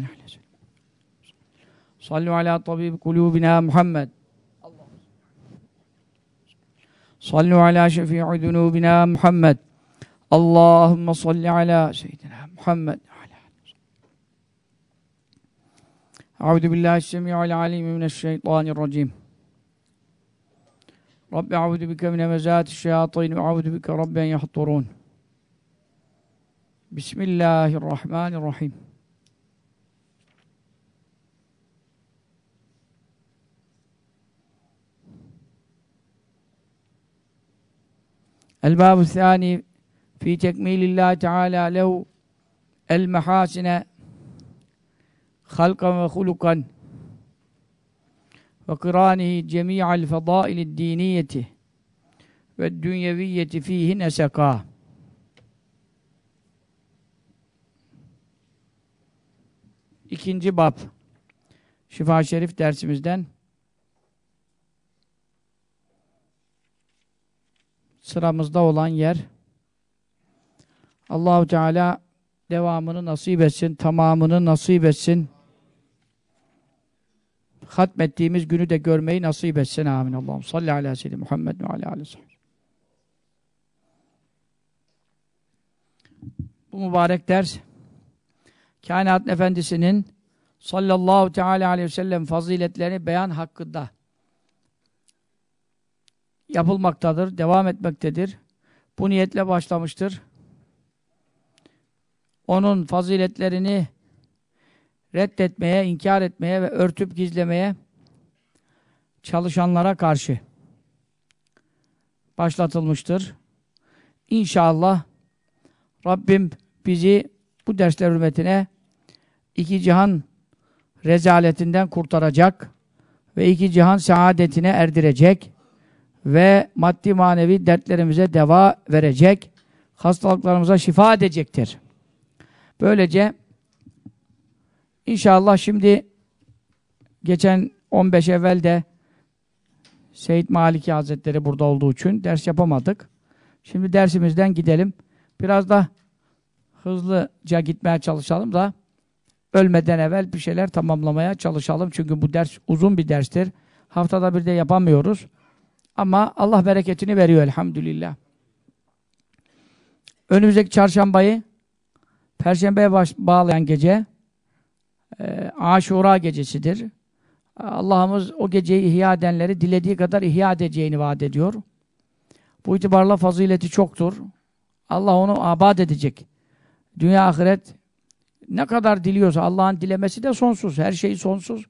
صلى عليه وسلم صلوا على طبيب قلوبنا محمد صلوا على شفيع ذنوبنا محمد اللهم صل على سيدنا محمد أعوذ بالله السميع العليم من الشيطان الرجيم رب أعوذ بك من مزات الشياطين وأعوذ بك رب أن يحضرون بسم الله الرحمن الرحيم الباب الثاني في تكميل الله تعالى له المحاسن خلقا وخلقا وقرانه جميع الفضائل الدينية والدنيوية فيهن سقاه İkinci bab Şifa Şerif dersimizden sıramızda olan yer. Allahu Teala devamını nasip etsin, tamamını nasip etsin. Hatmettiğimiz günü de görmeyi nasip etsin. Amin. Allah'ım salli ala seyyidi Muhammed ve ala aleyhi Bu mübarek ders kainat efendisinin sallallahu teala aleyhi ve sellem faziletlerini beyan hakkında yapılmaktadır, devam etmektedir. Bu niyetle başlamıştır. Onun faziletlerini reddetmeye, inkar etmeye ve örtüp gizlemeye çalışanlara karşı başlatılmıştır. İnşallah Rabbim bizi bu dersler hürmetine iki cihan rezaletinden kurtaracak ve iki cihan saadetine erdirecek ve maddi manevi dertlerimize deva verecek, hastalıklarımıza şifa edecektir. Böylece inşallah şimdi geçen 15 evvel de Seyyid Maliki Hazretleri burada olduğu için ders yapamadık. Şimdi dersimizden gidelim. Biraz da hızlıca gitmeye çalışalım da ölmeden evvel bir şeyler tamamlamaya çalışalım. Çünkü bu ders uzun bir derstir. Haftada bir de yapamıyoruz. Ama Allah bereketini veriyor elhamdülillah. Önümüzdeki çarşambayı Perşembeye bağlayan gece e, Aşura gecesidir. Allah'ımız o geceyi ihya edenleri dilediği kadar ihya edeceğini vaat ediyor. Bu itibarla fazileti çoktur. Allah onu abad edecek. Dünya ahiret ne kadar diliyorsa Allah'ın dilemesi de sonsuz. Her şey sonsuz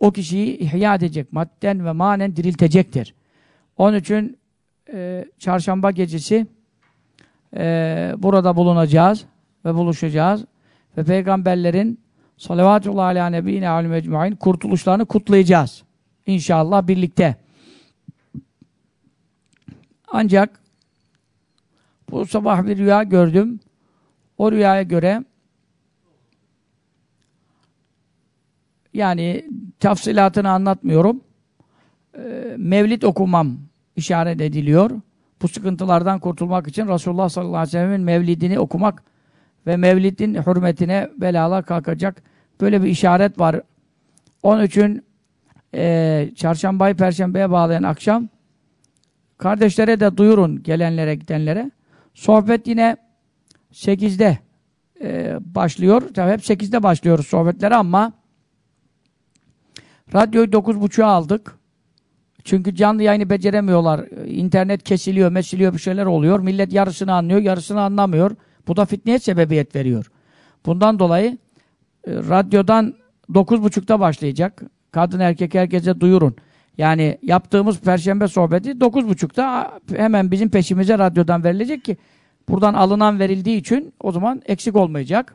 o kişiyi ihya edecek, madden ve manen diriltecektir. Onun için e, çarşamba gecesi e, burada bulunacağız ve buluşacağız. Ve peygamberlerin salavatullahi aleyhi nebine alü kurtuluşlarını kutlayacağız. İnşallah birlikte. Ancak bu sabah bir rüya gördüm. O rüyaya göre yani tafsilatını anlatmıyorum. E, mevlid okumam işaret ediliyor. Bu sıkıntılardan kurtulmak için Resulullah sallallahu aleyhi ve sellem'in mevlidini okumak ve mevlidin hürmetine belalar kalkacak. Böyle bir işaret var. 13'ün e, çarşambayı perşembeye bağlayan akşam kardeşlere de duyurun gelenlere gidenlere. Sohbet yine 8'de e, başlıyor. Tabii hep 8'de başlıyoruz sohbetlere ama Radyoyu dokuz buçuğa aldık. Çünkü canlı yayını beceremiyorlar. İnternet kesiliyor, mesiliyor bir şeyler oluyor. Millet yarısını anlıyor, yarısını anlamıyor. Bu da fitneye sebebiyet veriyor. Bundan dolayı e, radyodan dokuz buçukta başlayacak. Kadın erkek herkese duyurun. Yani yaptığımız perşembe sohbeti dokuz buçukta hemen bizim peşimize radyodan verilecek ki buradan alınan verildiği için o zaman eksik olmayacak.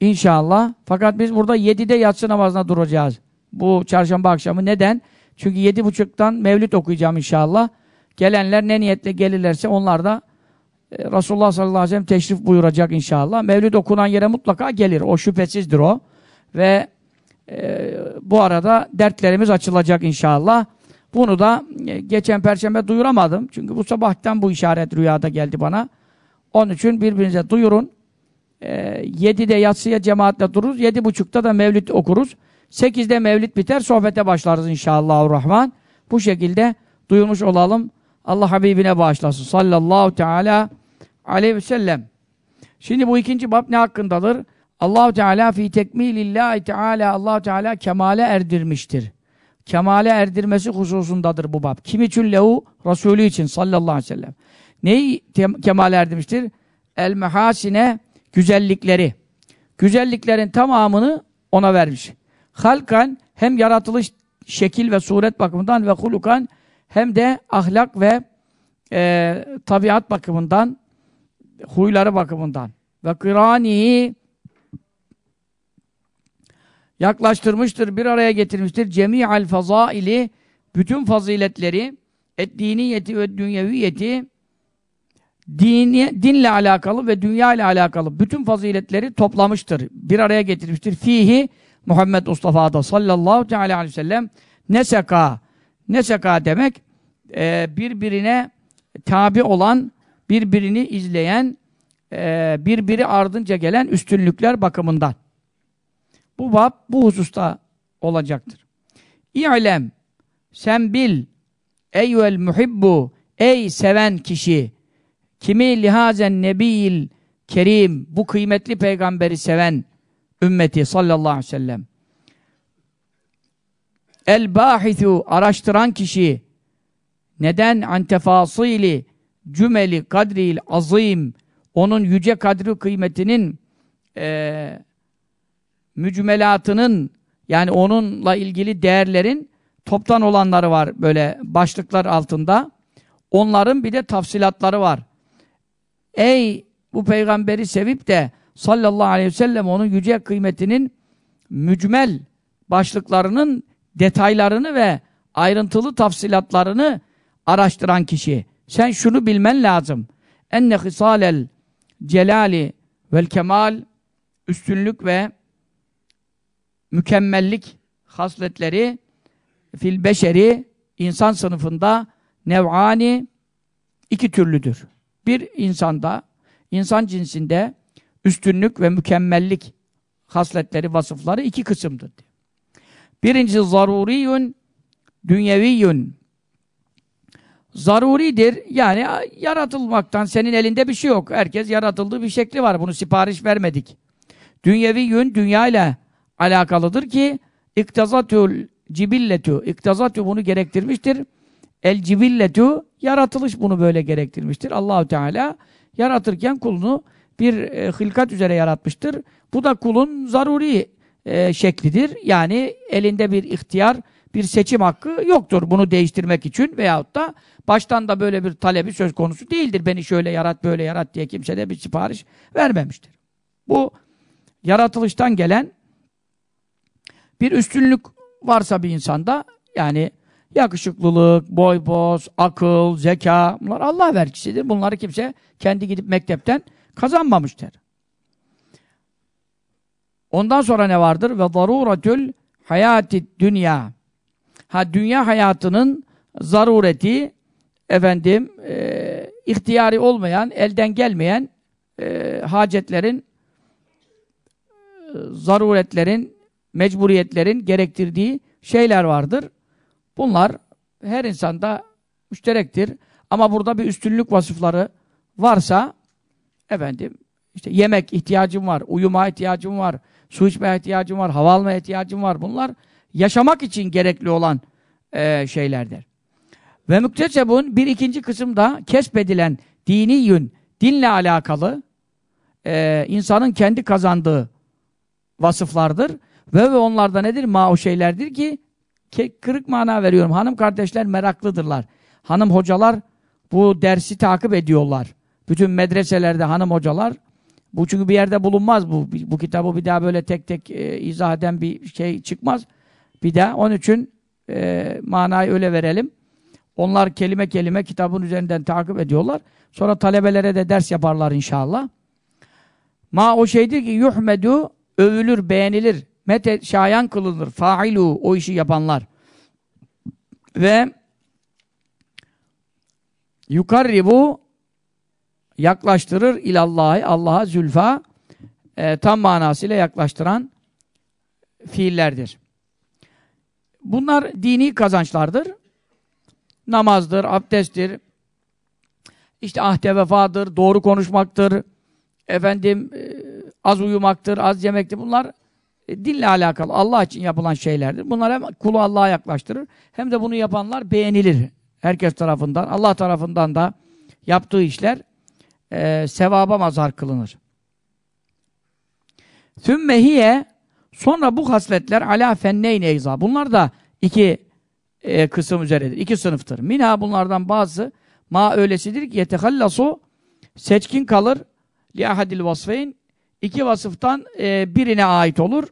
İnşallah. Fakat biz burada 7'de yatsı namazına duracağız. Bu çarşamba akşamı. Neden? Çünkü yedi buçuktan mevlüt okuyacağım inşallah. Gelenler ne niyetle gelirlerse onlar da e, Resulullah sallallahu aleyhi ve sellem teşrif buyuracak inşallah. Mevlüt okunan yere mutlaka gelir. O şüphesizdir o. Ve e, bu arada dertlerimiz açılacak inşallah. Bunu da e, geçen perşembe duyuramadım. Çünkü bu sabahtan bu işaret rüyada geldi bana. Onun için birbirinize duyurun. E, 7'de yatsıya cemaatle dururuz. buçukta da mevlüt okuruz. 8'de mevlid biter, sohbete başlarız inşallah rahman. Bu şekilde duyulmuş olalım. Allah Habibine bağışlasın. Sallallahu teala aleyhi ve sellem. Şimdi bu ikinci bab ne hakkındadır? Allahu Teala fi tekmilillahi Teala Allahu Teala kemale erdirmiştir. Kemale erdirmesi hususundadır bu bab. Kim için lehu? Resulü için sallallahu aleyhi ve sellem. Neyi kemale erdirmiştir? El mehasine güzellikleri. Güzelliklerin tamamını ona vermiş halkan hem yaratılış şekil ve suret bakımından ve hulukan hem de ahlak ve e, tabiat bakımından huyları bakımından ve kıranihi yaklaştırmıştır, bir araya getirmiştir. Cemi'al fazaili bütün faziletleri et diniyeti ve dünyeviyeti dini, dinle alakalı ve dünya ile alakalı bütün faziletleri toplamıştır. Bir araya getirmiştir. Fihi Muhammed da, sallallahu teala aleyhi ve sellem neseka neseka demek e, birbirine tabi olan birbirini izleyen e, birbiri ardınca gelen üstünlükler bakımından. Bu bab bu hususta olacaktır. İ'lem sen bil eyyüel muhibbu ey seven kişi kimi lihazen nebiyil kerim bu kıymetli peygamberi seven ümmeti sallallahu aleyhi ve sellem. El bahisu araştıran kişi neden antefasili cümeli kadril azim onun yüce kadri kıymetinin e, mücmelatının yani onunla ilgili değerlerin toptan olanları var böyle başlıklar altında. Onların bir de tafsilatları var. Ey bu peygamberi sevip de sallallahu aleyhi ve sellem onun yüce kıymetinin mücmel başlıklarının detaylarını ve ayrıntılı tafsilatlarını araştıran kişi. Sen şunu bilmen lazım. Enne hisalel celali vel kemal üstünlük ve mükemmellik hasletleri fil beşeri insan sınıfında nev'ani iki türlüdür. Bir insanda, insan cinsinde üstünlük ve mükemmellik hasletleri, vasıfları iki kısımdır. Birincisi zaruriyün, dünyeviyyün. Zaruridir, yani yaratılmaktan senin elinde bir şey yok. Herkes yaratıldığı bir şekli var, bunu sipariş vermedik. Dünyeviyyün, dünya ile alakalıdır ki iktazatül cibilletü, iktazatü bunu gerektirmiştir. El cibilletü, yaratılış bunu böyle gerektirmiştir. Allahu Teala yaratırken kulunu bir e, hılkat üzere yaratmıştır. Bu da kulun zaruri e, şeklidir. Yani elinde bir ihtiyar, bir seçim hakkı yoktur bunu değiştirmek için veyahut da baştan da böyle bir talebi söz konusu değildir. Beni şöyle yarat, böyle yarat diye kimse de bir sipariş vermemiştir. Bu yaratılıştan gelen bir üstünlük varsa bir insanda yani yakışıklılık, boy boz, akıl, zeka bunlar Allah vergisidir. Bunları kimse kendi gidip mektepten Kazanmamış der. Ondan sonra ne vardır? Ve zaruretül hayati dünya. Ha dünya hayatının zarureti efendim e, ihtiyari olmayan, elden gelmeyen e, hacetlerin e, zaruretlerin, mecburiyetlerin gerektirdiği şeyler vardır. Bunlar her insanda müşterektir. Ama burada bir üstünlük vasıfları varsa Efendim işte yemek ihtiyacım var, uyuma ihtiyacım var, su içmeye ihtiyacım var, hava almaya ihtiyacım var. Bunlar yaşamak için gerekli olan e, şeylerdir. Ve müktesebun bir ikinci kısımda kesbedilen dini yün, dinle alakalı e, insanın kendi kazandığı vasıflardır. Ve ve onlarda nedir? Ma o şeylerdir ki kırık mana veriyorum. Hanım kardeşler meraklıdırlar. Hanım hocalar bu dersi takip ediyorlar. Bütün medreselerde hanım hocalar bu çünkü bir yerde bulunmaz bu. Bu kitabı bir daha böyle tek tek e, izah eden bir şey çıkmaz. Bir daha onun için e, manayı öyle verelim. Onlar kelime kelime kitabın üzerinden takip ediyorlar. Sonra talebelere de ders yaparlar inşallah. Ma o şeydir ki yuhmedu övülür, beğenilir. Mete şayan kılınır. Failu o işi yapanlar. Ve yukarribu yaklaştırır ilallahi Allah'a zülfa e, tam manasıyla yaklaştıran fiillerdir. Bunlar dini kazançlardır. Namazdır, abdesttir, işte ahde vefadır, doğru konuşmaktır, efendim e, az uyumaktır, az yemektir. Bunlar e, dinle alakalı, Allah için yapılan şeylerdir. Bunlar hem kulu Allah'a yaklaştırır, hem de bunu yapanlar beğenilir herkes tarafından. Allah tarafından da yaptığı işler e, sevaba mazhar kılınır. Sümmehiye sonra bu hasletler ala fenneyn eyza. Bunlar da iki e, kısım üzeredir. iki sınıftır. Minha bunlardan bazı ma öylesidir ki yetehallasu seçkin kalır li ahadil vasfeyn iki vasıftan e, birine ait olur.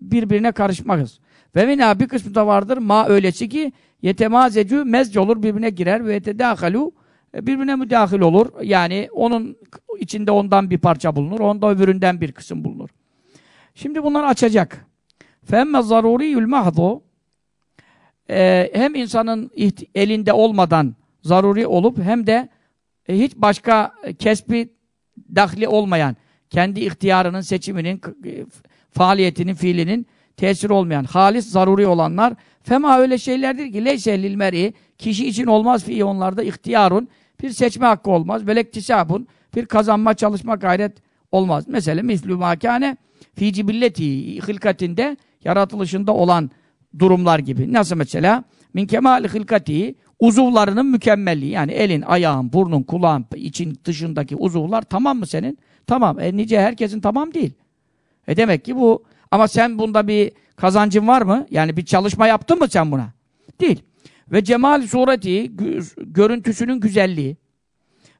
Birbirine karışmaz. Ve minha bir kısmı da vardır ma öylesi ki yetemazecü mezc olur birbirine girer ve yetedâhalû e, birbirine müdahil olur. Yani onun içinde ondan bir parça bulunur, onda öbüründen bir kısım bulunur. Şimdi bunları açacak. فَاَمَّ zaruri mahdu e, Hem insanın elinde olmadan zaruri olup hem de e, hiç başka kesbi dahli olmayan, kendi ihtiyarının, seçiminin, faaliyetinin, fiilinin tesir olmayan, halis, zaruri olanlar fema öyle şeylerdir ki leyse lil kişi için olmaz fi onlarda ihtiyarun bir seçme hakkı olmaz. Velek tisabun bir kazanma çalışma gayret olmaz. Mesela mislü makane fi cibilleti hılkatinde yaratılışında olan durumlar gibi. Nasıl mesela? Min kemali hılkati uzuvlarının mükemmelliği. Yani elin, ayağın, burnun, kulağın, için dışındaki uzuvlar tamam mı senin? Tamam. E nice herkesin tamam değil. E demek ki bu ama sen bunda bir kazancın var mı? Yani bir çalışma yaptın mı sen buna? Değil ve cemal sureti görüntüsünün güzelliği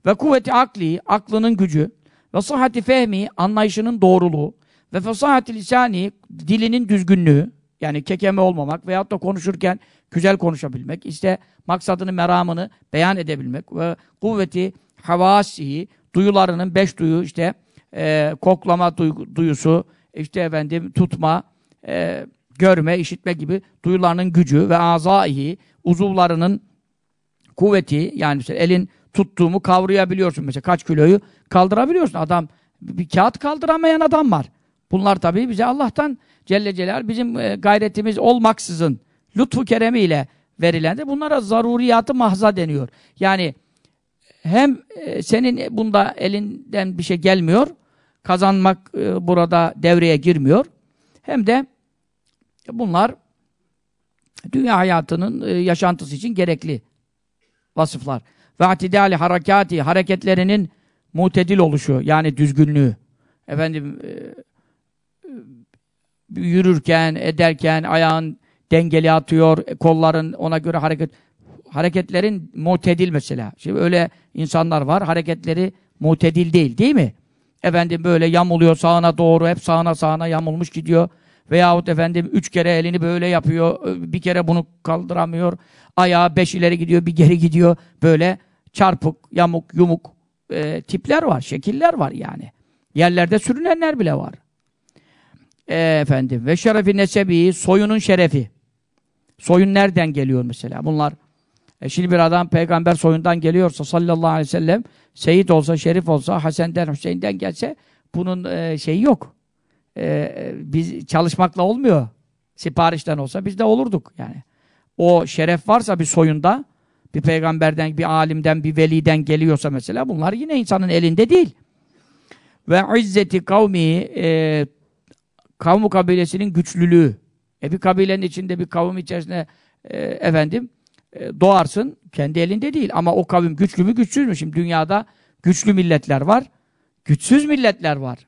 ve kuvveti akli aklının gücü ve sıhhati fehmi anlayışının doğruluğu ve fesahati lisani dilinin düzgünlüğü yani kekeme olmamak veyahut da konuşurken güzel konuşabilmek işte maksadını meramını beyan edebilmek ve kuvveti havasi duyularının beş duyu işte e, koklama duygu, duyusu işte efendim tutma e, görme, işitme gibi duyularının gücü ve azahi uzuvlarının kuvveti yani mesela elin tuttuğumu kavrayabiliyorsun mesela kaç kiloyu kaldırabiliyorsun adam bir kağıt kaldıramayan adam var. Bunlar tabii bize Allah'tan Celle Celal bizim e, gayretimiz olmaksızın lütfu keremiyle verilendi. Bunlara zaruriyatı mahza deniyor. Yani hem e, senin bunda elinden bir şey gelmiyor, kazanmak e, burada devreye girmiyor. Hem de bunlar dünya hayatının e, yaşantısı için gerekli vasıflar. Ve atidali harekati, hareketlerinin mutedil oluşu, yani düzgünlüğü. Efendim, e, e, yürürken, ederken, ayağın dengeli atıyor, kolların ona göre hareket... Hareketlerin mutedil mesela. Şimdi öyle insanlar var, hareketleri mutedil değil, değil mi? Efendim böyle yamuluyor sağına doğru, hep sağına sağına yamulmuş gidiyor. Veyahut efendim üç kere elini böyle yapıyor, e, bir kere bunu kaldıramıyor. Ayağı beş ileri gidiyor, bir geri gidiyor. Böyle çarpık, yamuk, yumuk e, tipler var, şekiller var yani. Yerlerde sürünenler bile var. E, efendim ve şerefi nesebi, soyunun şerefi. Soyun nereden geliyor mesela? Bunlar e şimdi bir adam peygamber soyundan geliyorsa sallallahu aleyhi ve sellem seyit olsa, şerif olsa, Hasen'den, Hüseyin'den gelse bunun e, şeyi yok e, biz çalışmakla olmuyor. Siparişten olsa biz de olurduk yani. O şeref varsa bir soyunda, bir peygamberden, bir alimden, bir veliden geliyorsa mesela bunlar yine insanın elinde değil. Ve izzeti kavmi e, kavmu kabilesinin güçlülüğü. E bir kabilenin içinde bir kavim içerisinde e, efendim e, doğarsın kendi elinde değil ama o kavim güçlü mü güçsüz mü? Şimdi dünyada güçlü milletler var, güçsüz milletler var.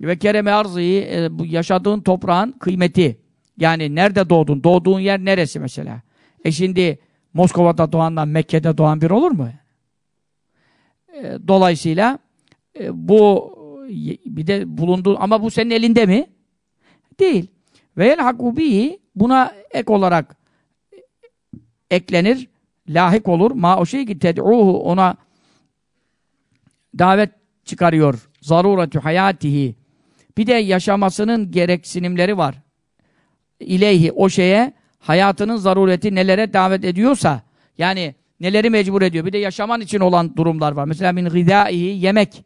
Ve kereme arzıyı, e, bu yaşadığın toprağın kıymeti. Yani nerede doğdun, doğduğun yer neresi mesela? E şimdi Moskova'da doğandan Mekke'de doğan bir olur mu? E, dolayısıyla e, bu e, bir de bulundu ama bu senin elinde mi? Değil. Ve el hakubi buna ek olarak e, eklenir, lahik olur. Ma o şey ki ted'uhu ona davet çıkarıyor. Zaruretü hayatihi bir de yaşamasının gereksinimleri var. İleyhi o şeye hayatının zarureti nelere davet ediyorsa yani neleri mecbur ediyor. Bir de yaşaman için olan durumlar var. Mesela min gıdaihi yemek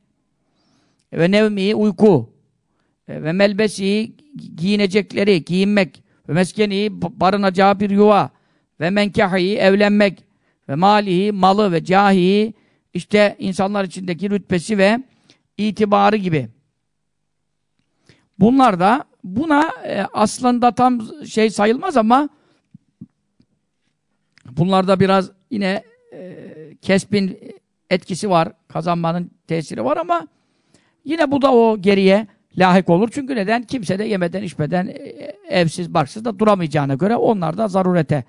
ve nevmi uyku ve melbesi giyinecekleri, giyinmek ve meskeni barınacağı bir yuva ve menkahihi evlenmek ve malihi malı ve cahihi işte insanlar içindeki rütbesi ve itibarı gibi. Bunlar da buna e, aslında tam şey sayılmaz ama bunlarda biraz yine e, kesbin etkisi var. Kazanmanın tesiri var ama yine bu da o geriye lahik olur. Çünkü neden? Kimse de yemeden içmeden e, e, evsiz barksız da duramayacağına göre onlar da zarurete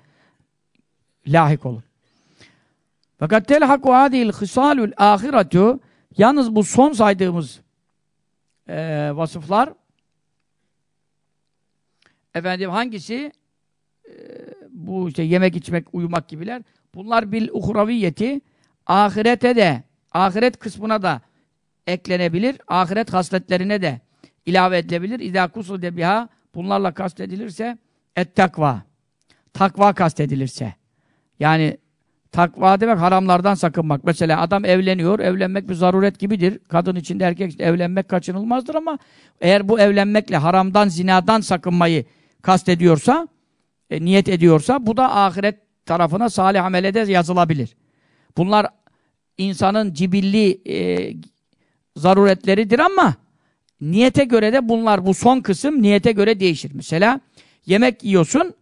lahik olur. Fakat telhaku adil hisalul ahiretu yalnız bu son saydığımız e, vasıflar Efendim hangisi? Ee, bu işte yemek içmek, uyumak gibiler. Bunlar bil uhraviyeti ahirete de, ahiret kısmına da eklenebilir. Ahiret hasletlerine de ilave edilebilir. İzâ kusude biha bunlarla kastedilirse et takva. Takva kastedilirse. Yani takva demek haramlardan sakınmak. Mesela adam evleniyor. Evlenmek bir zaruret gibidir. Kadın için de erkek için evlenmek kaçınılmazdır ama eğer bu evlenmekle haramdan, zinadan sakınmayı kastediyorsa, e, niyet ediyorsa bu da ahiret tarafına salih amele de yazılabilir. Bunlar insanın cibilli e, zaruretleridir ama niyete göre de bunlar bu son kısım niyete göre değişir. Mesela yemek yiyorsun,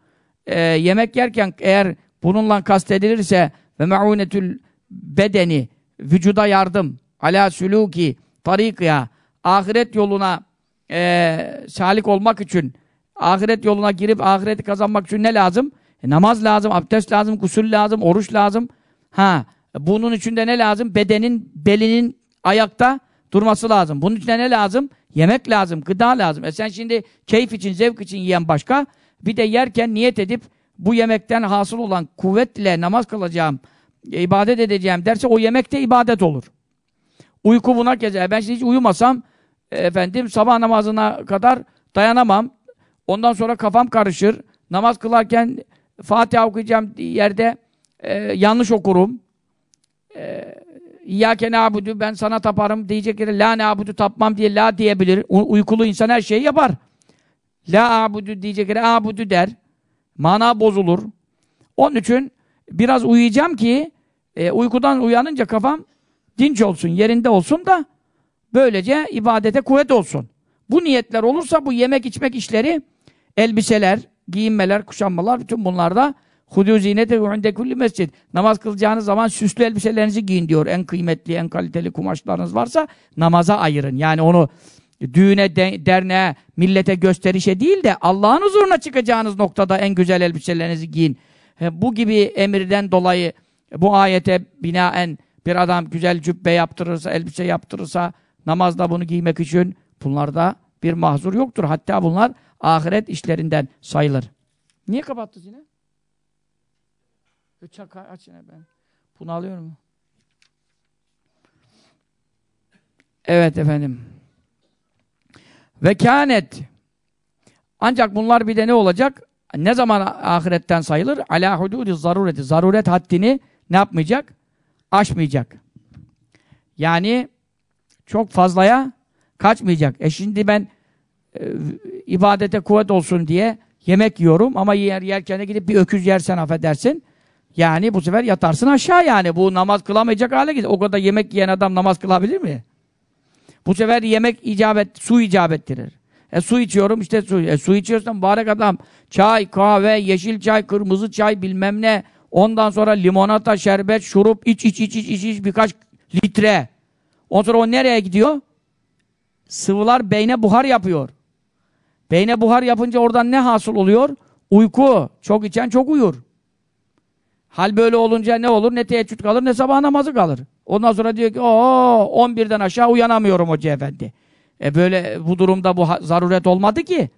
e, yemek yerken eğer bununla kastedilirse ve me'unetül bedeni vücuda yardım ala sülûki tarikya ahiret yoluna e, salik olmak için ahiret yoluna girip ahireti kazanmak için ne lazım? E, namaz lazım, abdest lazım, gusül lazım, oruç lazım. Ha, bunun için de ne lazım? Bedenin, belinin ayakta durması lazım. Bunun için de ne lazım? Yemek lazım, gıda lazım. E sen şimdi keyif için, zevk için yiyen başka. Bir de yerken niyet edip bu yemekten hasıl olan kuvvetle namaz kılacağım, e, ibadet edeceğim derse o yemek de ibadet olur. Uyku buna gezer. Ben şimdi hiç uyumasam e, efendim sabah namazına kadar dayanamam. Ondan sonra kafam karışır. Namaz kılarken Fatiha okuyacağım yerde e, yanlış okurum. E, İyyâke ben sana taparım diyecek yere la nâbudu tapmam diye la diyebilir. U uykulu insan her şeyi yapar. La abudu diyecek yere abudu der. Mana bozulur. Onun için biraz uyuyacağım ki e, uykudan uyanınca kafam dinç olsun, yerinde olsun da böylece ibadete kuvvet olsun. Bu niyetler olursa bu yemek içmek işleri Elbiseler, giyinmeler, kuşanmalar bütün bunlarda Hudû zînete ünde kulli mescid. Namaz kılacağınız zaman süslü elbiselerinizi giyin diyor. En kıymetli, en kaliteli kumaşlarınız varsa namaza ayırın. Yani onu düğüne, de, derneğe, millete gösterişe değil de Allah'ın huzuruna çıkacağınız noktada en güzel elbiselerinizi giyin. He, bu gibi emirden dolayı bu ayete binaen bir adam güzel cübbe yaptırırsa, elbise yaptırırsa namazda bunu giymek için bunlarda bir mahzur yoktur. Hatta bunlar ahiret işlerinden sayılır. Niye kapattı yine? Çaka aç yine ben. Bunu alıyor mu? Evet efendim. Ve kânet. Ancak bunlar bir de ne olacak? Ne zaman ahiretten sayılır? Ala hududi zarureti. Zaruret haddini ne yapmayacak? Aşmayacak. Yani çok fazlaya kaçmayacak. E şimdi ben e, ibadete kuvvet olsun diye yemek yiyorum ama yer yerken de gidip bir öküz yersen affedersin. Yani bu sefer yatarsın aşağı yani. Bu namaz kılamayacak hale gelir. O kadar yemek yiyen adam namaz kılabilir mi? Bu sefer yemek icabet, su icabettirir. E su içiyorum işte su. E su içiyorsan mübarek adam çay, kahve, yeşil çay, kırmızı çay bilmem ne. Ondan sonra limonata, şerbet, şurup iç iç iç iç iç, iç birkaç litre. Ondan sonra o nereye gidiyor? Sıvılar beyne buhar yapıyor. Beyne buhar yapınca oradan ne hasıl oluyor? Uyku. Çok içen çok uyur. Hal böyle olunca ne olur? Ne teheccüd kalır ne sabah namazı kalır. Ondan sonra diyor ki ooo 11'den aşağı uyanamıyorum hoca efendi. E böyle bu durumda bu zaruret olmadı ki.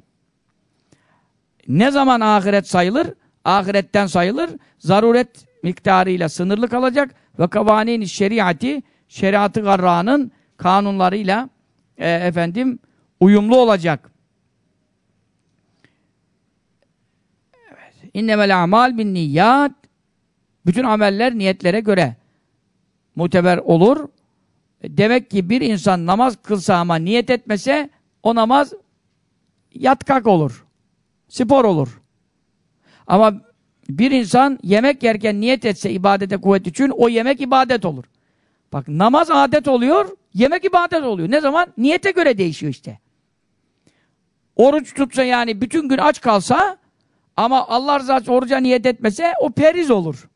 Ne zaman ahiret sayılır? Ahiretten sayılır. Zaruret miktarıyla sınırlı kalacak ve kavanini şeriatı şeriatı garranın kanunlarıyla e, efendim uyumlu olacak. İnnemel amal bin niyat, Bütün ameller niyetlere göre muteber olur. Demek ki bir insan namaz kılsa ama niyet etmese o namaz yatkak olur. Spor olur. Ama bir insan yemek yerken niyet etse ibadete kuvvet için o yemek ibadet olur. Bak namaz adet oluyor, yemek ibadet oluyor. Ne zaman? Niyete göre değişiyor işte. Oruç tutsa yani bütün gün aç kalsa ama Allah rızası için oruca niyet etmese o periz olur.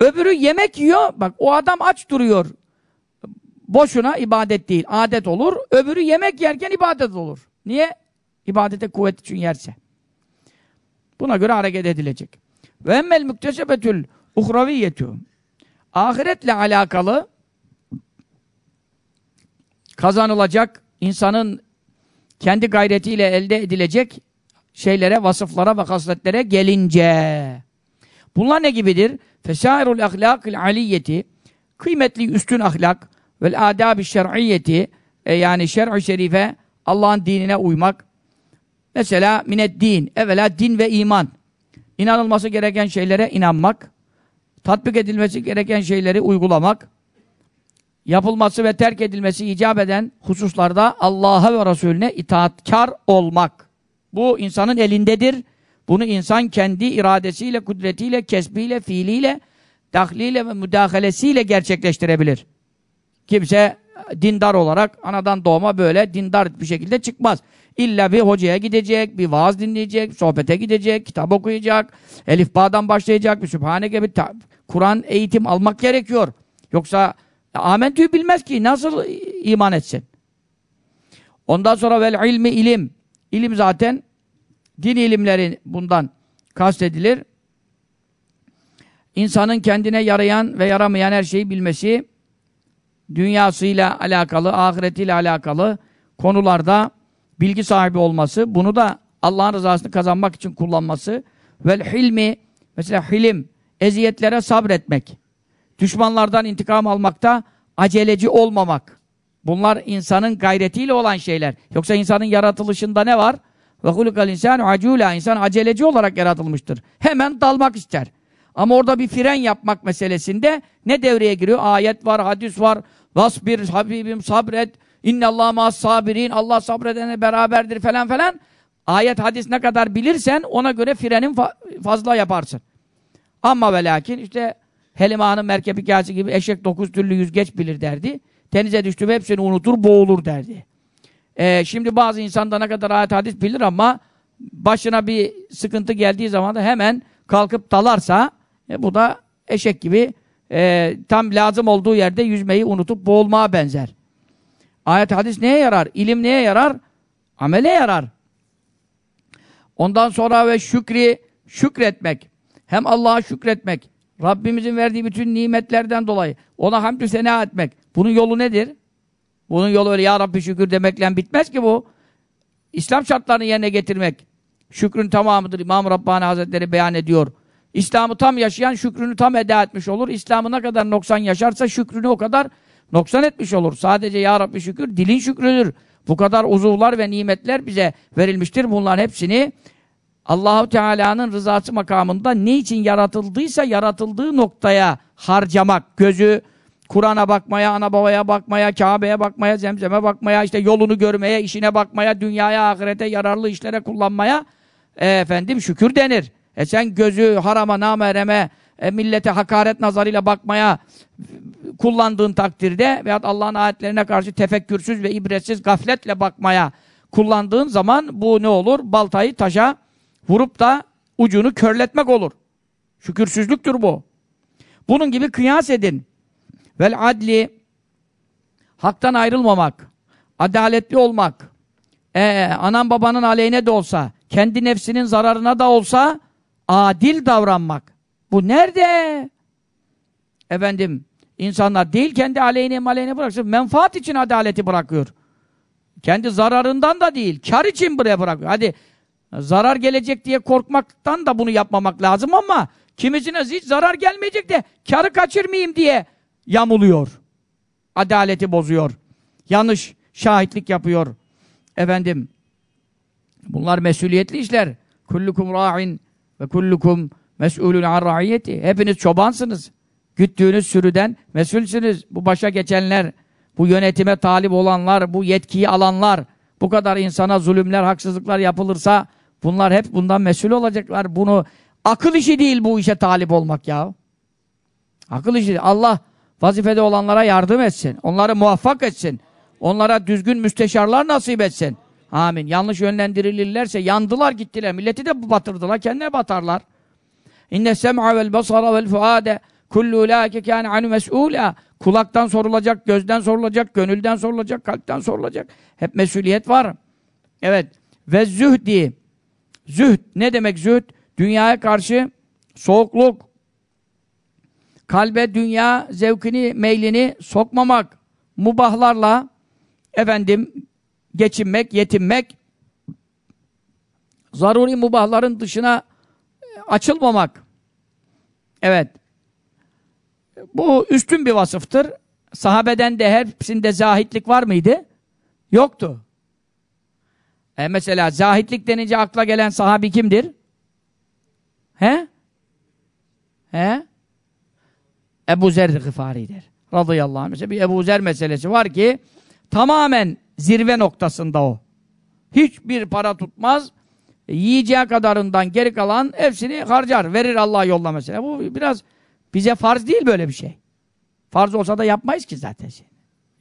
Öbürü yemek yiyor. Bak o adam aç duruyor. Boşuna ibadet değil. Adet olur. Öbürü yemek yerken ibadet olur. Niye? İbadete kuvvet için yerse. Buna göre hareket edilecek. Ve emmel müktesebetül uhraviyyetü. Ahiretle alakalı kazanılacak, insanın kendi gayretiyle elde edilecek şeylere, vasıflara ve hasletlere gelince. Bunlar ne gibidir? Fesairul ahlakil aliyeti kıymetli üstün ahlak ve adab-ı şer'iyeti e yani şer'ü şerife Allah'ın dinine uymak. Mesela minet din. Evvela din ve iman. İnanılması gereken şeylere inanmak. Tatbik edilmesi gereken şeyleri uygulamak. Yapılması ve terk edilmesi icap eden hususlarda Allah'a ve Resulüne itaatkar olmak. Bu insanın elindedir. Bunu insan kendi iradesiyle, kudretiyle, kesbiyle, fiiliyle, dahliyle ve müdahalesiyle gerçekleştirebilir. Kimse dindar olarak anadan doğma böyle dindar bir şekilde çıkmaz. İlla bir hocaya gidecek, bir vaaz dinleyecek, sohbete gidecek, kitap okuyacak, Elif Bağ'dan başlayacak, bir Sübhane gibi Kur'an eğitim almak gerekiyor. Yoksa amentüyü bilmez ki nasıl iman etsin? Ondan sonra vel ilmi ilim. İlim zaten din ilimleri bundan kastedilir. İnsanın kendine yarayan ve yaramayan her şeyi bilmesi, dünyasıyla alakalı, ahiretiyle alakalı konularda bilgi sahibi olması, bunu da Allah'ın rızasını kazanmak için kullanması vel hilmi, mesela hilim, eziyetlere sabretmek, düşmanlardan intikam almakta aceleci olmamak, Bunlar insanın gayretiyle olan şeyler. Yoksa insanın yaratılışında ne var? Ve hulukal insanu acula. İnsan aceleci olarak yaratılmıştır. Hemen dalmak ister. Ama orada bir fren yapmak meselesinde ne devreye giriyor? Ayet var, hadis var. Vasbir habibim sabret. İnne Allah ma sabirin. Allah sabredene beraberdir falan falan. Ayet hadis ne kadar bilirsen ona göre frenin fa fazla yaparsın. Ama ve lakin işte Helima Hanım merkep gibi eşek dokuz türlü yüzgeç bilir derdi. Denize düştüm hepsini unutur boğulur derdi. Ee, şimdi bazı insanda ne kadar ayet hadis bilir ama başına bir sıkıntı geldiği zaman da hemen kalkıp dalarsa e, bu da eşek gibi e, tam lazım olduğu yerde yüzmeyi unutup boğulmaya benzer. Ayet hadis neye yarar? İlim neye yarar? Amele yarar. Ondan sonra ve şükri şükretmek. Hem Allah'a şükretmek Rabbimizin verdiği bütün nimetlerden dolayı ona hamdü sena etmek. Bunun yolu nedir? Bunun yolu öyle ya Rabbi şükür demekle bitmez ki bu. İslam şartlarını yerine getirmek. Şükrün tamamıdır. İmam Rabbani Hazretleri beyan ediyor. İslam'ı tam yaşayan şükrünü tam eda etmiş olur. İslam'ı ne kadar noksan yaşarsa şükrünü o kadar noksan etmiş olur. Sadece ya Rabbi şükür dilin şükrüdür. Bu kadar uzuvlar ve nimetler bize verilmiştir. Bunların hepsini Allahu Teala'nın rızası makamında ne için yaratıldıysa yaratıldığı noktaya harcamak. Gözü Kur'an'a bakmaya, ana babaya bakmaya, Kabe'ye bakmaya, zemzeme bakmaya, işte yolunu görmeye, işine bakmaya, dünyaya, ahirete yararlı işlere kullanmaya e, efendim şükür denir. E sen gözü harama, namereme, e, millete hakaret nazarıyla bakmaya kullandığın takdirde veyahut Allah'ın ayetlerine karşı tefekkürsüz ve ibretsiz gafletle bakmaya kullandığın zaman bu ne olur? Baltayı taşa Vurup da ucunu körletmek olur. Şükürsüzlüktür bu. Bunun gibi kıyas edin. Vel adli haktan ayrılmamak, adaletli olmak, ee, anan babanın aleyhine de olsa, kendi nefsinin zararına da olsa adil davranmak. Bu nerede? Efendim, insanlar değil kendi aleyhine maleyhine bıraksın. Menfaat için adaleti bırakıyor. Kendi zararından da değil, kar için buraya bırakıyor. Hadi Zarar gelecek diye korkmaktan da bunu yapmamak lazım ama kimisine hiç zarar gelmeyecek de karı kaçırmayayım diye yamuluyor. Adaleti bozuyor. Yanlış şahitlik yapıyor. Efendim bunlar mesuliyetli işler. Kullukum ra'in ve kullukum mes'ulun an ra'iyeti. Hepiniz çobansınız. Güttüğünüz sürüden mesulsünüz. Bu başa geçenler, bu yönetime talip olanlar, bu yetkiyi alanlar, bu kadar insana zulümler, haksızlıklar yapılırsa Bunlar hep bundan mesul olacaklar. Bunu akıl işi değil bu işe talip olmak ya. Akıl işi değil. Allah vazifede olanlara yardım etsin. Onları muvaffak etsin. Onlara düzgün müsteşarlar nasip etsin. Amin. Yanlış yönlendirilirlerse yandılar gittiler. Milleti de batırdılar. Kendine batarlar. İnne sem'a vel basara vel fuade kullu ulâke kâne anu mes'ûlâ. Kulaktan sorulacak, gözden sorulacak, gönülden sorulacak, kalpten sorulacak. Hep mesuliyet var. Evet. Ve zühdi. Züht Ne demek züht Dünyaya karşı soğukluk. Kalbe dünya zevkini, meylini sokmamak. Mubahlarla efendim geçinmek, yetinmek. Zaruri mubahların dışına e, açılmamak. Evet. Bu üstün bir vasıftır. Sahabeden de hepsinde zahitlik var mıydı? Yoktu. E mesela zahitlik denince akla gelen sahabi kimdir? He? He? Ebu Zer Gıfari'dir. Radıyallahu anh. Mesela bir Ebu Zer meselesi var ki tamamen zirve noktasında o. Hiçbir para tutmaz. E, yiyeceği kadarından geri kalan hepsini harcar. Verir Allah yolla mesela. Bu biraz bize farz değil böyle bir şey. Farz olsa da yapmayız ki zaten şey.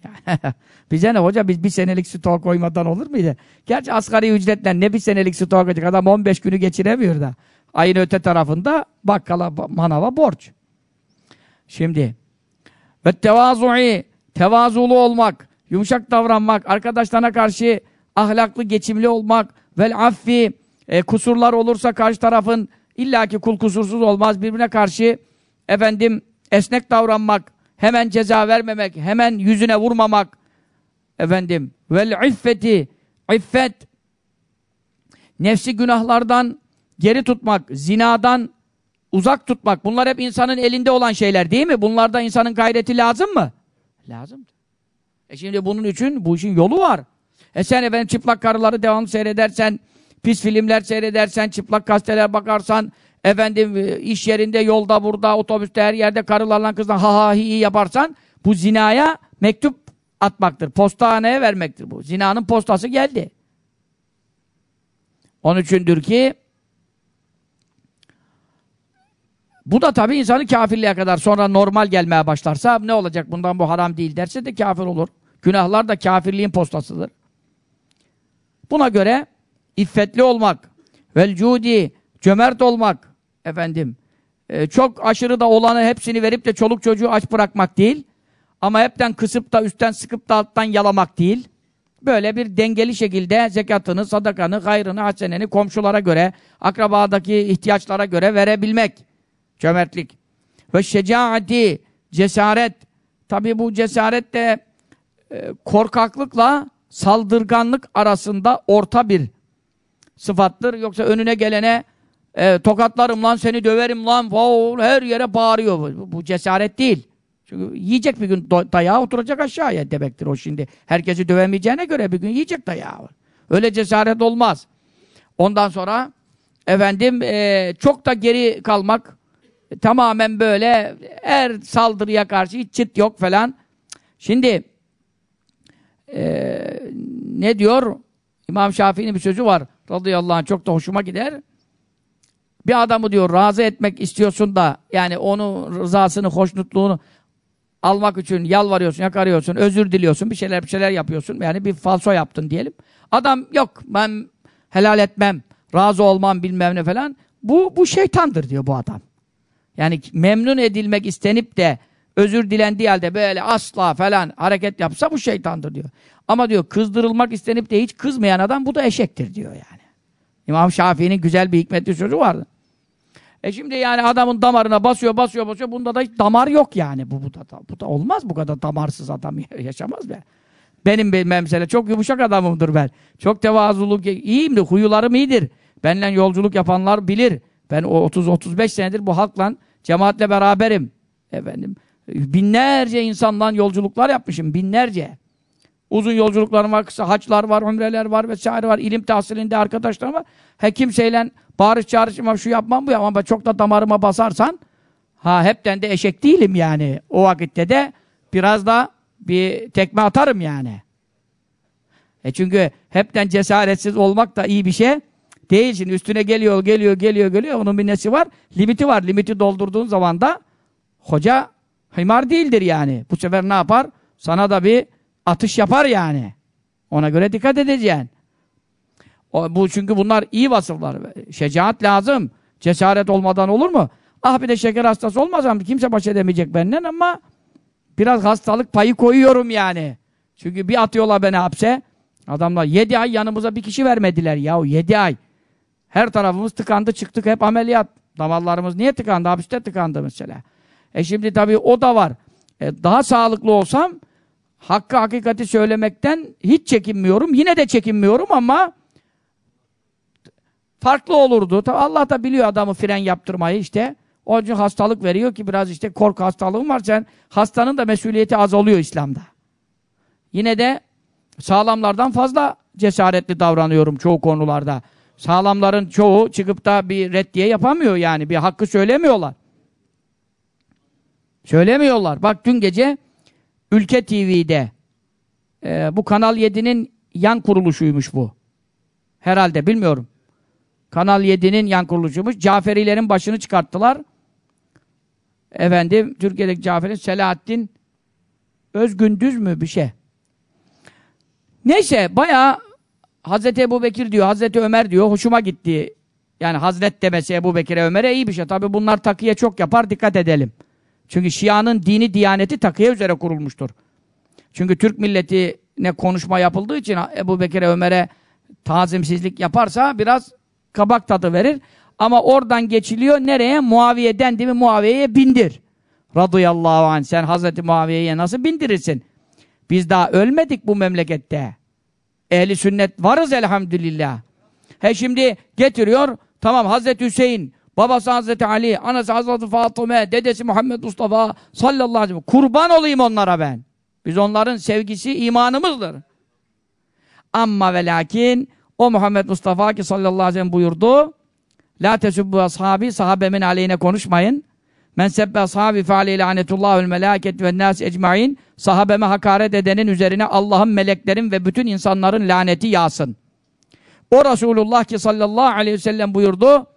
Bize ne hoca biz bir senelik stoğa koymadan olur muydu? Gerçi asgari ücretle ne bir senelik stoğa koyacak adam 15 günü geçiremiyor da. Ayın öte tarafında bakkala manava borç. Şimdi ve tevazu'i tevazulu olmak, yumuşak davranmak, arkadaşlarına karşı ahlaklı, geçimli olmak, vel affi e, kusurlar olursa karşı tarafın illaki kul kusursuz olmaz birbirine karşı efendim esnek davranmak, hemen ceza vermemek, hemen yüzüne vurmamak. Efendim, vel iffeti, iffet, nefsi günahlardan geri tutmak, zinadan uzak tutmak. Bunlar hep insanın elinde olan şeyler değil mi? Bunlarda insanın gayreti lazım mı? Lazım. E şimdi bunun için bu işin yolu var. E sen efendim çıplak karıları devamlı seyredersen, pis filmler seyredersen, çıplak gazeteler bakarsan, efendim e, iş yerinde, yolda, burada, otobüste, her yerde karılarla kızla ha ha hi, hi yaparsan bu zinaya mektup atmaktır. Postahaneye vermektir bu. Zinanın postası geldi. Onun içindir ki bu da tabii insanı kafirliğe kadar sonra normal gelmeye başlarsa ne olacak bundan bu haram değil derse de kafir olur. Günahlar da kafirliğin postasıdır. Buna göre iffetli olmak, vel cudi, cömert olmak, efendim e, çok aşırı da olanı hepsini verip de çoluk çocuğu aç bırakmak değil. Ama hepten kısıp da üstten sıkıp da alttan yalamak değil. Böyle bir dengeli şekilde zekatını, sadakanı, hayrını, haseneni komşulara göre, akrabadaki ihtiyaçlara göre verebilmek. Cömertlik. Ve şecaati, cesaret. Tabi bu cesaret de e, korkaklıkla saldırganlık arasında orta bir sıfattır. Yoksa önüne gelene e, tokatlarım lan seni döverim lan faul her yere bağırıyor. Bu, bu cesaret değil. Çünkü yiyecek bir gün dayağı oturacak aşağıya demektir o şimdi. Herkesi dövemeyeceğine göre bir gün yiyecek dayağı. Öyle cesaret olmaz. Ondan sonra efendim e, çok da geri kalmak e, tamamen böyle her saldırıya karşı hiç çıt yok falan. Şimdi e, ne diyor? İmam Şafii'nin bir sözü var. Radıyallahu anh çok da hoşuma gider. Bir adamı diyor razı etmek istiyorsun da yani onun rızasını, hoşnutluğunu almak için yalvarıyorsun, yakarıyorsun, özür diliyorsun, bir şeyler bir şeyler yapıyorsun. Yani bir falso yaptın diyelim. Adam yok ben helal etmem, razı olmam bilmem ne falan. Bu, bu şeytandır diyor bu adam. Yani memnun edilmek istenip de özür dilendiği halde böyle asla falan hareket yapsa bu şeytandır diyor. Ama diyor kızdırılmak istenip de hiç kızmayan adam bu da eşektir diyor yani. İmam Şafii'nin güzel bir hikmetli sözü vardı. E şimdi yani adamın damarına basıyor, basıyor, basıyor. Bunda da hiç damar yok yani. Bu, bu, da, bu da olmaz bu kadar damarsız adam yaşamaz be. Benim bilmem çok yumuşak adamımdır ben. Çok tevazuluk, iyiyimdir, huyularım iyidir. Benle yolculuk yapanlar bilir. Ben 30-35 senedir bu halkla, cemaatle beraberim. Efendim, binlerce insanla yolculuklar yapmışım, binlerce. Uzun yolculuklar var, kısa haçlar var, ömreler var vesaire var. İlim tahsilinde arkadaşlarım var. He kimseyle bağırış çağırış imam şu yapmam bu yapmam. Çok da damarıma basarsan ha hepten de eşek değilim yani. O vakitte de biraz da bir tekme atarım yani. E çünkü hepten cesaretsiz olmak da iyi bir şey değil. Şimdi üstüne geliyor, geliyor, geliyor, geliyor. Onun bir nesi var? Limiti var. Limiti doldurduğun zaman da hoca himar değildir yani. Bu sefer ne yapar? Sana da bir atış yapar yani. Ona göre dikkat edeceksin. O, bu çünkü bunlar iyi vasıflar. Şecaat lazım. Cesaret olmadan olur mu? Ah bir de şeker hastası olmasam kimse baş edemeyecek benden ama biraz hastalık payı koyuyorum yani. Çünkü bir atıyorlar beni hapse. Adamlar yedi ay yanımıza bir kişi vermediler yahu yedi ay. Her tarafımız tıkandı çıktık hep ameliyat. Damarlarımız niye tıkandı? Hapiste tıkandı mesela. E şimdi tabii o da var. E, daha sağlıklı olsam hakkı hakikati söylemekten hiç çekinmiyorum. Yine de çekinmiyorum ama farklı olurdu. Tabi Allah da biliyor adamı fren yaptırmayı işte. Onun için hastalık veriyor ki biraz işte korku hastalığın var. Sen hastanın da mesuliyeti az oluyor İslam'da. Yine de sağlamlardan fazla cesaretli davranıyorum çoğu konularda. Sağlamların çoğu çıkıp da bir reddiye yapamıyor yani. Bir hakkı söylemiyorlar. Söylemiyorlar. Bak dün gece Ülke TV'de e, ee, bu Kanal 7'nin yan kuruluşuymuş bu. Herhalde bilmiyorum. Kanal 7'nin yan kuruluşuymuş. Caferilerin başını çıkarttılar. Efendim Türkiye'deki Caferi Selahattin Özgündüz mü bir şey. Neyse bayağı Hazreti Ebu Bekir diyor, Hazreti Ömer diyor. Hoşuma gitti. Yani Hazret demesi Ebu Bekir'e Ömer'e iyi bir şey. Tabi bunlar takıya çok yapar. Dikkat edelim. Çünkü Şia'nın dini, diyaneti takıya üzere kurulmuştur. Çünkü Türk milletine konuşma yapıldığı için Ebu Bekir'e, Ömer'e tazimsizlik yaparsa biraz kabak tadı verir. Ama oradan geçiliyor nereye? Muaviye dendi mi Muaviye'ye bindir. Radıyallahu anh sen Hazreti Muaviye'ye nasıl bindirirsin? Biz daha ölmedik bu memlekette. Ehli sünnet varız elhamdülillah. He şimdi getiriyor tamam Hazreti Hüseyin Babası Hazreti Ali, anası Hazreti Fatıma, dedesi Muhammed Mustafa sallallahu aleyhi ve sellem. Kurban olayım onlara ben. Biz onların sevgisi imanımızdır. Amma ve lakin o Muhammed Mustafa ki sallallahu aleyhi ve sellem buyurdu. La tesubbu ashabi, sahabemin aleyhine konuşmayın. Men sebbe ashabi fe lanetullahül melaket ve nas ecmain. Sahabeme hakaret edenin üzerine Allah'ın meleklerin ve bütün insanların laneti yağsın. O Resulullah ki sallallahu aleyhi ve sellem buyurdu.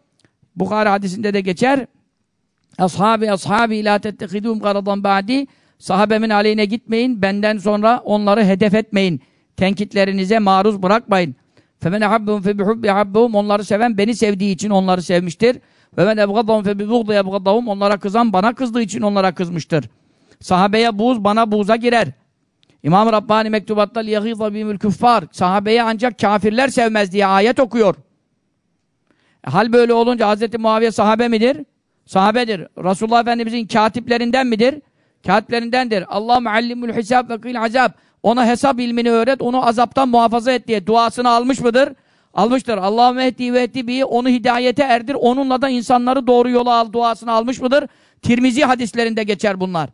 Bukhara hadisinde de geçer. Ashabi ashabi la tettehidum garadan ba'di. Sahabemin aleyhine gitmeyin. Benden sonra onları hedef etmeyin. Tenkitlerinize maruz bırakmayın. Femen habbum fe bihubbi habbum. Onları seven beni sevdiği için onları sevmiştir. Ve men ebgadahum fe bibuğdu ebgadahum. Onlara kızan bana kızdığı için onlara kızmıştır. Sahabeye buz bana buza girer. İmam Rabbani mektubatta liyahidha bimül küffar. Sahabeye ancak kafirler sevmez diye ayet okuyor. E, hal böyle olunca Hz. Muaviye sahabe midir? Sahabedir. Resulullah Efendimizin katiplerinden midir? Katiplerindendir. Allah muallimul hisab ve kıyl azab. Ona hesap ilmini öğret, onu azaptan muhafaza et diye duasını almış mıdır? Almıştır. Allah mehdi ve ettibi onu hidayete erdir. Onunla da insanları doğru yola al duasını almış mıdır? Tirmizi hadislerinde geçer bunlar.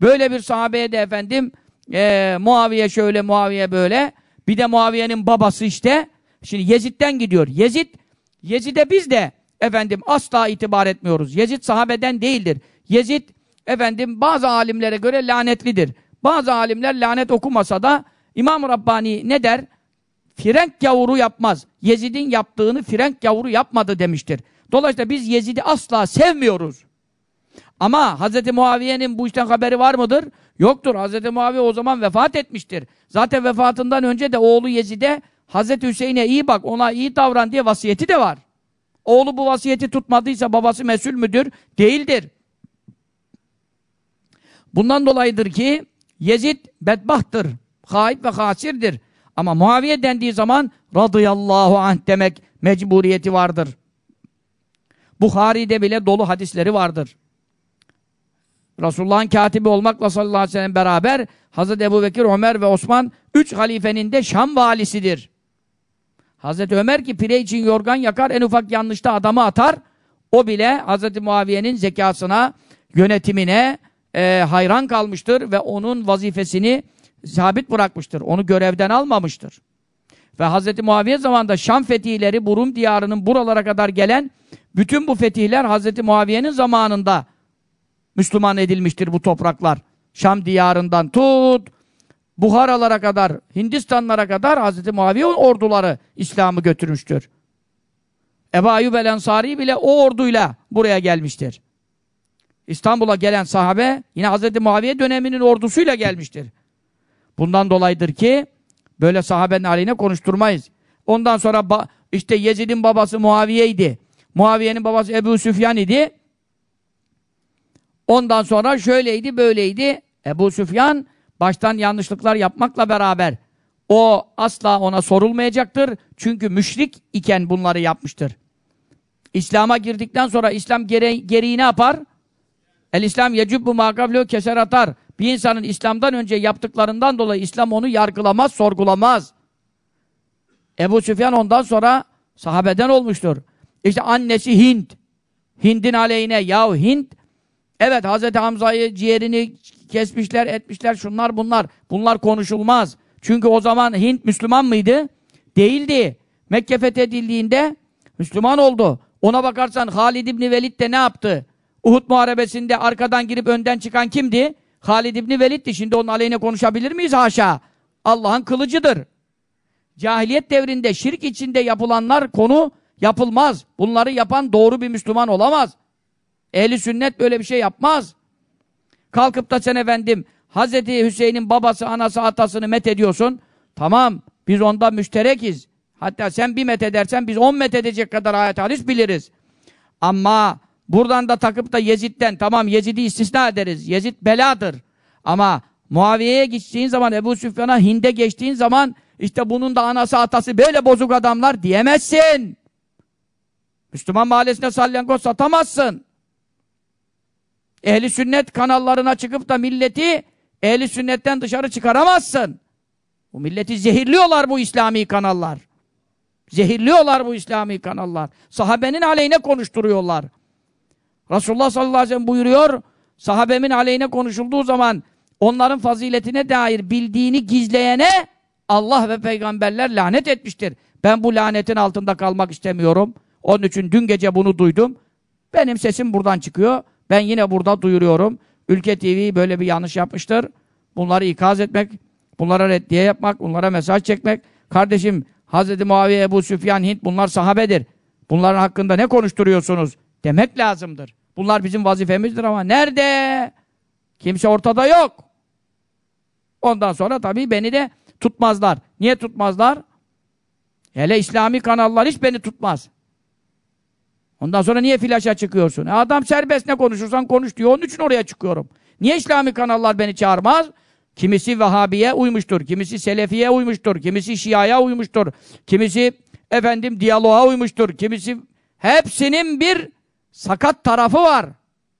Böyle bir sahabeye de efendim e, Muaviye şöyle, Muaviye böyle. Bir de Muaviye'nin babası işte. Şimdi Yezid'den gidiyor. Yezid Yezid'e biz de efendim asla itibar etmiyoruz. Yezid sahabeden değildir. Yezid efendim bazı alimlere göre lanetlidir. Bazı alimler lanet okumasa da İmam Rabbani ne der? Frenk yavuru yapmaz. Yezid'in yaptığını Frenk yavuru yapmadı demiştir. Dolayısıyla biz Yezid'i asla sevmiyoruz. Ama Hz. Muaviye'nin bu işten haberi var mıdır? Yoktur. Hz. Muaviye o zaman vefat etmiştir. Zaten vefatından önce de oğlu Yezid'e Hazreti Hüseyin'e iyi bak, ona iyi davran diye vasiyeti de var. Oğlu bu vasiyeti tutmadıysa babası mesul müdür? Değildir. Bundan dolayıdır ki Yezid bedbahtır, haip ve hasirdir. Ama Muaviye dendiği zaman radıyallahu anh demek mecburiyeti vardır. Bukhari'de bile dolu hadisleri vardır. Resulullah'ın katibi olmakla sallallahu aleyhi ve sellem beraber Hazreti Ebu Bekir, Ömer ve Osman üç halifenin de Şam valisidir. Hazreti Ömer ki pire için yorgan yakar, en ufak yanlışta adamı atar. O bile Hazreti Muaviye'nin zekasına, yönetimine e, hayran kalmıştır ve onun vazifesini sabit bırakmıştır. Onu görevden almamıştır. Ve Hazreti Muaviye zamanında Şam fetihleri, Burum diyarının buralara kadar gelen bütün bu fetihler Hazreti Muaviye'nin zamanında Müslüman edilmiştir bu topraklar. Şam diyarından tut, Buharalara kadar, Hindistanlara kadar Hz. Muaviye orduları İslam'ı götürmüştür. Ebu Ayyub el Ensari bile o orduyla buraya gelmiştir. İstanbul'a gelen sahabe yine Hz. Muaviye döneminin ordusuyla gelmiştir. Bundan dolayıdır ki böyle sahabenin aleyhine konuşturmayız. Ondan sonra işte Yezid'in babası Muaviye'ydi. Muaviye'nin babası Ebu Süfyan idi. Ondan sonra şöyleydi, böyleydi. Ebu Süfyan baştan yanlışlıklar yapmakla beraber o asla ona sorulmayacaktır. Çünkü müşrik iken bunları yapmıştır. İslam'a girdikten sonra İslam gere gereği ne yapar? El İslam yecubbu mağavlü keser atar. Bir insanın İslam'dan önce yaptıklarından dolayı İslam onu yargılamaz, sorgulamaz. Ebu Süfyan ondan sonra sahabeden olmuştur. İşte annesi Hint. Hind'in aleyhine. Yahu Hint, evet Hz. Hamza'yı ciğerini kesmişler, etmişler, şunlar bunlar. Bunlar konuşulmaz. Çünkü o zaman Hint Müslüman mıydı? Değildi. Mekke fethedildiğinde Müslüman oldu. Ona bakarsan Halid İbni Velid de ne yaptı? Uhud Muharebesi'nde arkadan girip önden çıkan kimdi? Halid İbni Velid'di. Şimdi onun aleyhine konuşabilir miyiz haşa? Allah'ın kılıcıdır. Cahiliyet devrinde şirk içinde yapılanlar konu yapılmaz. Bunları yapan doğru bir Müslüman olamaz. Ehli sünnet böyle bir şey yapmaz. Kalkıp da sen efendim Hazreti Hüseyin'in babası, anası, atasını met ediyorsun. Tamam biz onda müşterekiz. Hatta sen bir met edersen biz on met edecek kadar ayet hadis biliriz. Ama buradan da takıp da Yezid'den tamam Yezid'i istisna ederiz. Yezid beladır. Ama Muaviye'ye geçtiğin zaman Ebu Süfyan'a Hind'e geçtiğin zaman işte bunun da anası atası böyle bozuk adamlar diyemezsin. Müslüman mahallesine salyangoz satamazsın. Ehli sünnet kanallarına çıkıp da milleti ehli sünnetten dışarı çıkaramazsın. Bu milleti zehirliyorlar bu İslami kanallar. Zehirliyorlar bu İslami kanallar. Sahabenin aleyhine konuşturuyorlar. Resulullah sallallahu aleyhi ve sellem buyuruyor, sahabemin aleyhine konuşulduğu zaman onların faziletine dair bildiğini gizleyene Allah ve peygamberler lanet etmiştir. Ben bu lanetin altında kalmak istemiyorum. Onun için dün gece bunu duydum. Benim sesim buradan çıkıyor. Ben yine burada duyuruyorum. Ülke TV böyle bir yanlış yapmıştır. Bunları ikaz etmek, bunlara reddiye yapmak, bunlara mesaj çekmek. Kardeşim Hazreti Muaviye, Ebu Süfyan, Hint bunlar sahabedir. Bunların hakkında ne konuşturuyorsunuz? Demek lazımdır. Bunlar bizim vazifemizdir ama nerede? Kimse ortada yok. Ondan sonra tabii beni de tutmazlar. Niye tutmazlar? Hele İslami kanallar hiç beni tutmaz. Ondan sonra niye flaşa çıkıyorsun? E adam serbest ne konuşursan konuş diyor. Onun için oraya çıkıyorum. Niye İslami kanallar beni çağırmaz? Kimisi Vehhabi'ye uymuştur, kimisi Selefi'ye uymuştur, kimisi Şia'ya uymuştur, kimisi efendim diyaloğa uymuştur, kimisi hepsinin bir sakat tarafı var.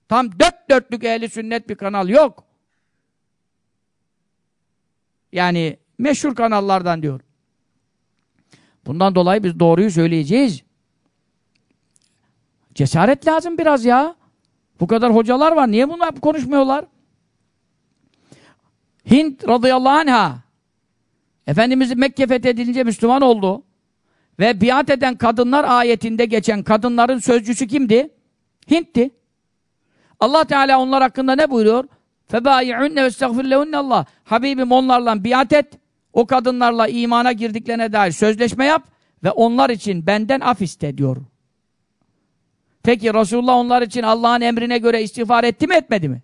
Tam dört dörtlük ehli sünnet bir kanal yok. Yani meşhur kanallardan diyor. Bundan dolayı biz doğruyu söyleyeceğiz. Cesaret lazım biraz ya. Bu kadar hocalar var. Niye bunlar konuşmuyorlar? Hint radıyallahu anha Efendimiz Mekke fethedilince Müslüman oldu. Ve biat eden kadınlar ayetinde geçen kadınların sözcüsü kimdi? Hint'ti. Allah Teala onlar hakkında ne buyuruyor? Febâyi'unne ve Allah. Habibim onlarla biat et. O kadınlarla imana girdiklerine dair sözleşme yap ve onlar için benden af iste diyor. Peki Resulullah onlar için Allah'ın emrine göre istiğfar etti mi etmedi mi?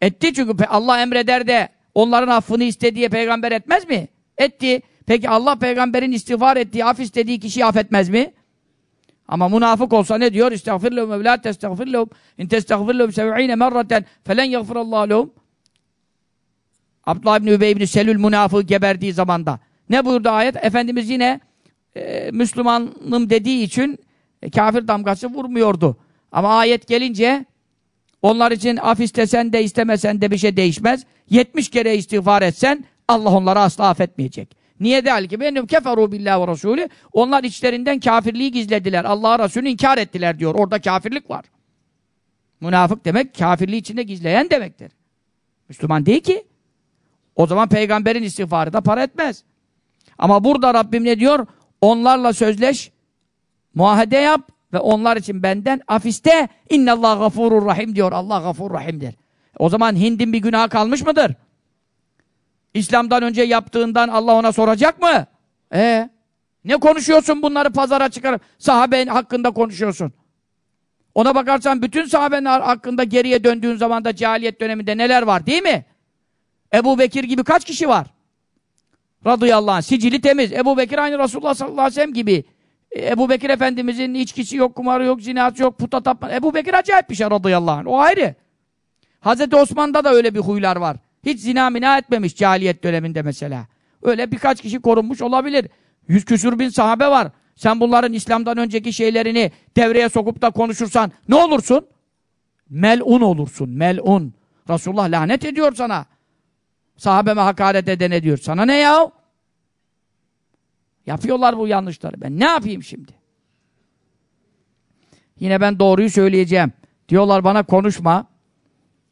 Etti çünkü Allah emreder de onların affını istediği peygamber etmez mi? Etti. Peki Allah peygamberin istiğfar ettiği, af istediği kişiyi affetmez mi? Ama münafık olsa ne diyor? İstağfir lehum evlâ testağfir lehum in testağfir lehum sev'ine merraten felen yeğfirallahu lehum Abdullah ibn Übey ibn Selül münafığı geberdiği zamanda. Ne buyurdu ayet? Efendimiz yine e, Müslümanım dediği için e, kafir damgası vurmuyordu. Ama ayet gelince onlar için af istesen de istemesen de bir şey değişmez. 70 kere istiğfar etsen Allah onları asla affetmeyecek. Niye değil ki? Benim keferu billahi ve rasulü. Onlar içlerinden kafirliği gizlediler. Allah'a Resulü inkar ettiler diyor. Orada kafirlik var. Münafık demek kafirliği içinde gizleyen demektir. Müslüman değil ki. O zaman peygamberin istiğfarı da para etmez. Ama burada Rabbim ne diyor? Onlarla sözleş, Muahede yap ve onlar için benden afiste iste. İnnallâh gafurur rahim diyor. Allah gafur rahimdir. O zaman Hind'in bir günahı kalmış mıdır? İslam'dan önce yaptığından Allah ona soracak mı? Ee, ne konuşuyorsun bunları pazara çıkarıp sahaben hakkında konuşuyorsun? Ona bakarsan bütün sahabenin hakkında geriye döndüğün zaman da cahiliyet döneminde neler var değil mi? Ebu Bekir gibi kaç kişi var? Radıyallahu anh. Sicili temiz. Ebu Bekir aynı Resulullah sallallahu aleyhi ve sellem gibi. Ebu Bekir Efendimizin içkisi yok, kumarı yok, zinası yok, puta tapma. Ebu Bekir acayip bir şey radıyallahu anh. O ayrı. Hazreti Osman'da da öyle bir huylar var. Hiç zina mina etmemiş cahiliyet döneminde mesela. Öyle birkaç kişi korunmuş olabilir. Yüz küsür bin sahabe var. Sen bunların İslam'dan önceki şeylerini devreye sokup da konuşursan ne olursun? Melun olursun, melun. Resulullah lanet ediyor sana. Sahabeme hakaret edene diyor. Sana ne yahu? Yapıyorlar bu yanlışları. Ben ne yapayım şimdi? Yine ben doğruyu söyleyeceğim. Diyorlar bana konuşma.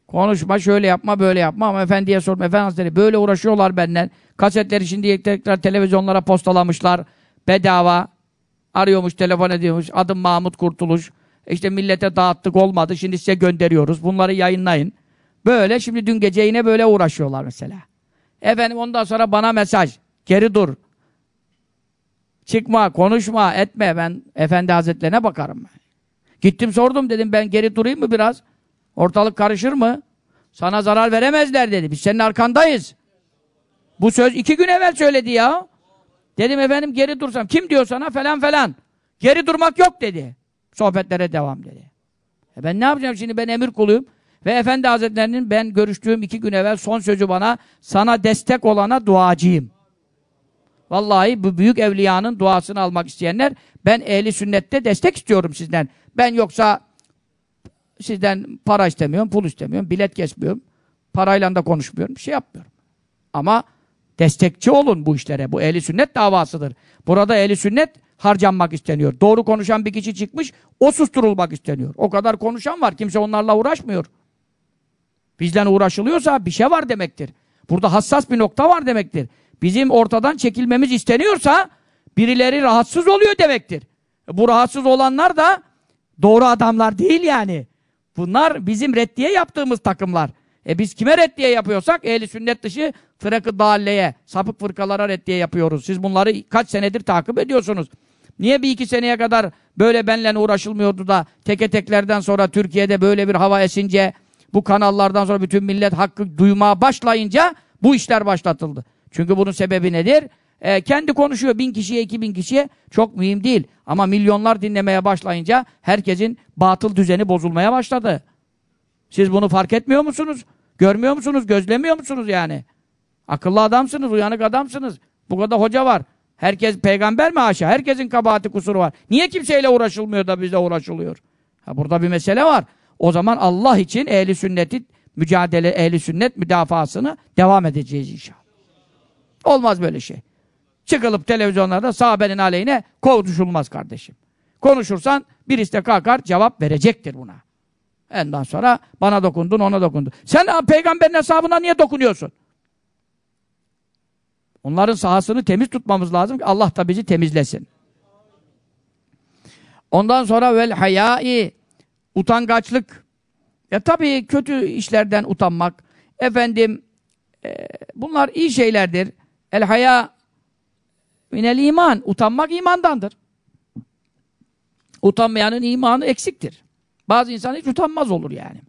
Konuşma, şöyle yapma, böyle yapma. Ama efendiye sorma, Efendi Hazretleri böyle uğraşıyorlar benden. Kasetleri şimdi tekrar televizyonlara postalamışlar. Bedava. Arıyormuş, telefon ediyormuş. Adım Mahmut Kurtuluş. İşte millete dağıttık olmadı. Şimdi size gönderiyoruz. Bunları yayınlayın. Böyle şimdi dün gece yine böyle uğraşıyorlar mesela. Efendim ondan sonra bana mesaj. Geri dur. Çıkma, konuşma, etme. Ben Efendi Hazretlerine bakarım. Gittim sordum dedim ben geri durayım mı biraz? Ortalık karışır mı? Sana zarar veremezler dedi. Biz senin arkandayız. Bu söz iki gün evvel söyledi ya. Dedim efendim geri dursam. Kim diyor sana falan falan. Geri durmak yok dedi. Sohbetlere devam dedi. E ben ne yapacağım şimdi ben emir kuluyum. Ve Efendi Hazretlerinin ben görüştüğüm iki gün evvel son sözü bana sana destek olana duacıyım. Vallahi bu büyük evliyanın duasını almak isteyenler ben ehli sünnette destek istiyorum sizden. Ben yoksa sizden para istemiyorum, pul istemiyorum, bilet kesmiyorum. Parayla da konuşmuyorum, bir şey yapmıyorum. Ama destekçi olun bu işlere. Bu ehli sünnet davasıdır. Burada ehli sünnet harcanmak isteniyor. Doğru konuşan bir kişi çıkmış, o susturulmak isteniyor. O kadar konuşan var, kimse onlarla uğraşmıyor. Bizden uğraşılıyorsa bir şey var demektir. Burada hassas bir nokta var demektir bizim ortadan çekilmemiz isteniyorsa birileri rahatsız oluyor demektir. Bu rahatsız olanlar da doğru adamlar değil yani. Bunlar bizim reddiye yaptığımız takımlar. E biz kime reddiye yapıyorsak ehli sünnet dışı fırakı dalleye, sapık fırkalara reddiye yapıyoruz. Siz bunları kaç senedir takip ediyorsunuz. Niye bir iki seneye kadar böyle benle uğraşılmıyordu da teke teklerden sonra Türkiye'de böyle bir hava esince bu kanallardan sonra bütün millet hakkı duymaya başlayınca bu işler başlatıldı. Çünkü bunun sebebi nedir? E, kendi konuşuyor bin kişiye, iki bin kişiye. Çok mühim değil. Ama milyonlar dinlemeye başlayınca herkesin batıl düzeni bozulmaya başladı. Siz bunu fark etmiyor musunuz? Görmüyor musunuz? Gözlemiyor musunuz yani? Akıllı adamsınız, uyanık adamsınız. Bu kadar hoca var. Herkes peygamber mi haşa? Herkesin kabahati kusuru var. Niye kimseyle uğraşılmıyor da bizde uğraşılıyor? Ha, burada bir mesele var. O zaman Allah için ehli sünneti mücadele, ehli sünnet müdafasını devam edeceğiz inşallah. Olmaz böyle şey. Çıkılıp televizyonlarda sahabenin aleyhine konuşulmaz kardeşim. Konuşursan birisi de kalkar cevap verecektir buna. Ondan sonra bana dokundun, ona dokundun. Sen peygamberin hesabına niye dokunuyorsun? Onların sahasını temiz tutmamız lazım ki Allah da bizi temizlesin. Ondan sonra vel hayai utangaçlık. Ya tabii kötü işlerden utanmak. Efendim e, bunlar iyi şeylerdir. El haya minel iman. Utanmak imandandır. Utanmayanın imanı eksiktir. Bazı insan hiç utanmaz olur yani.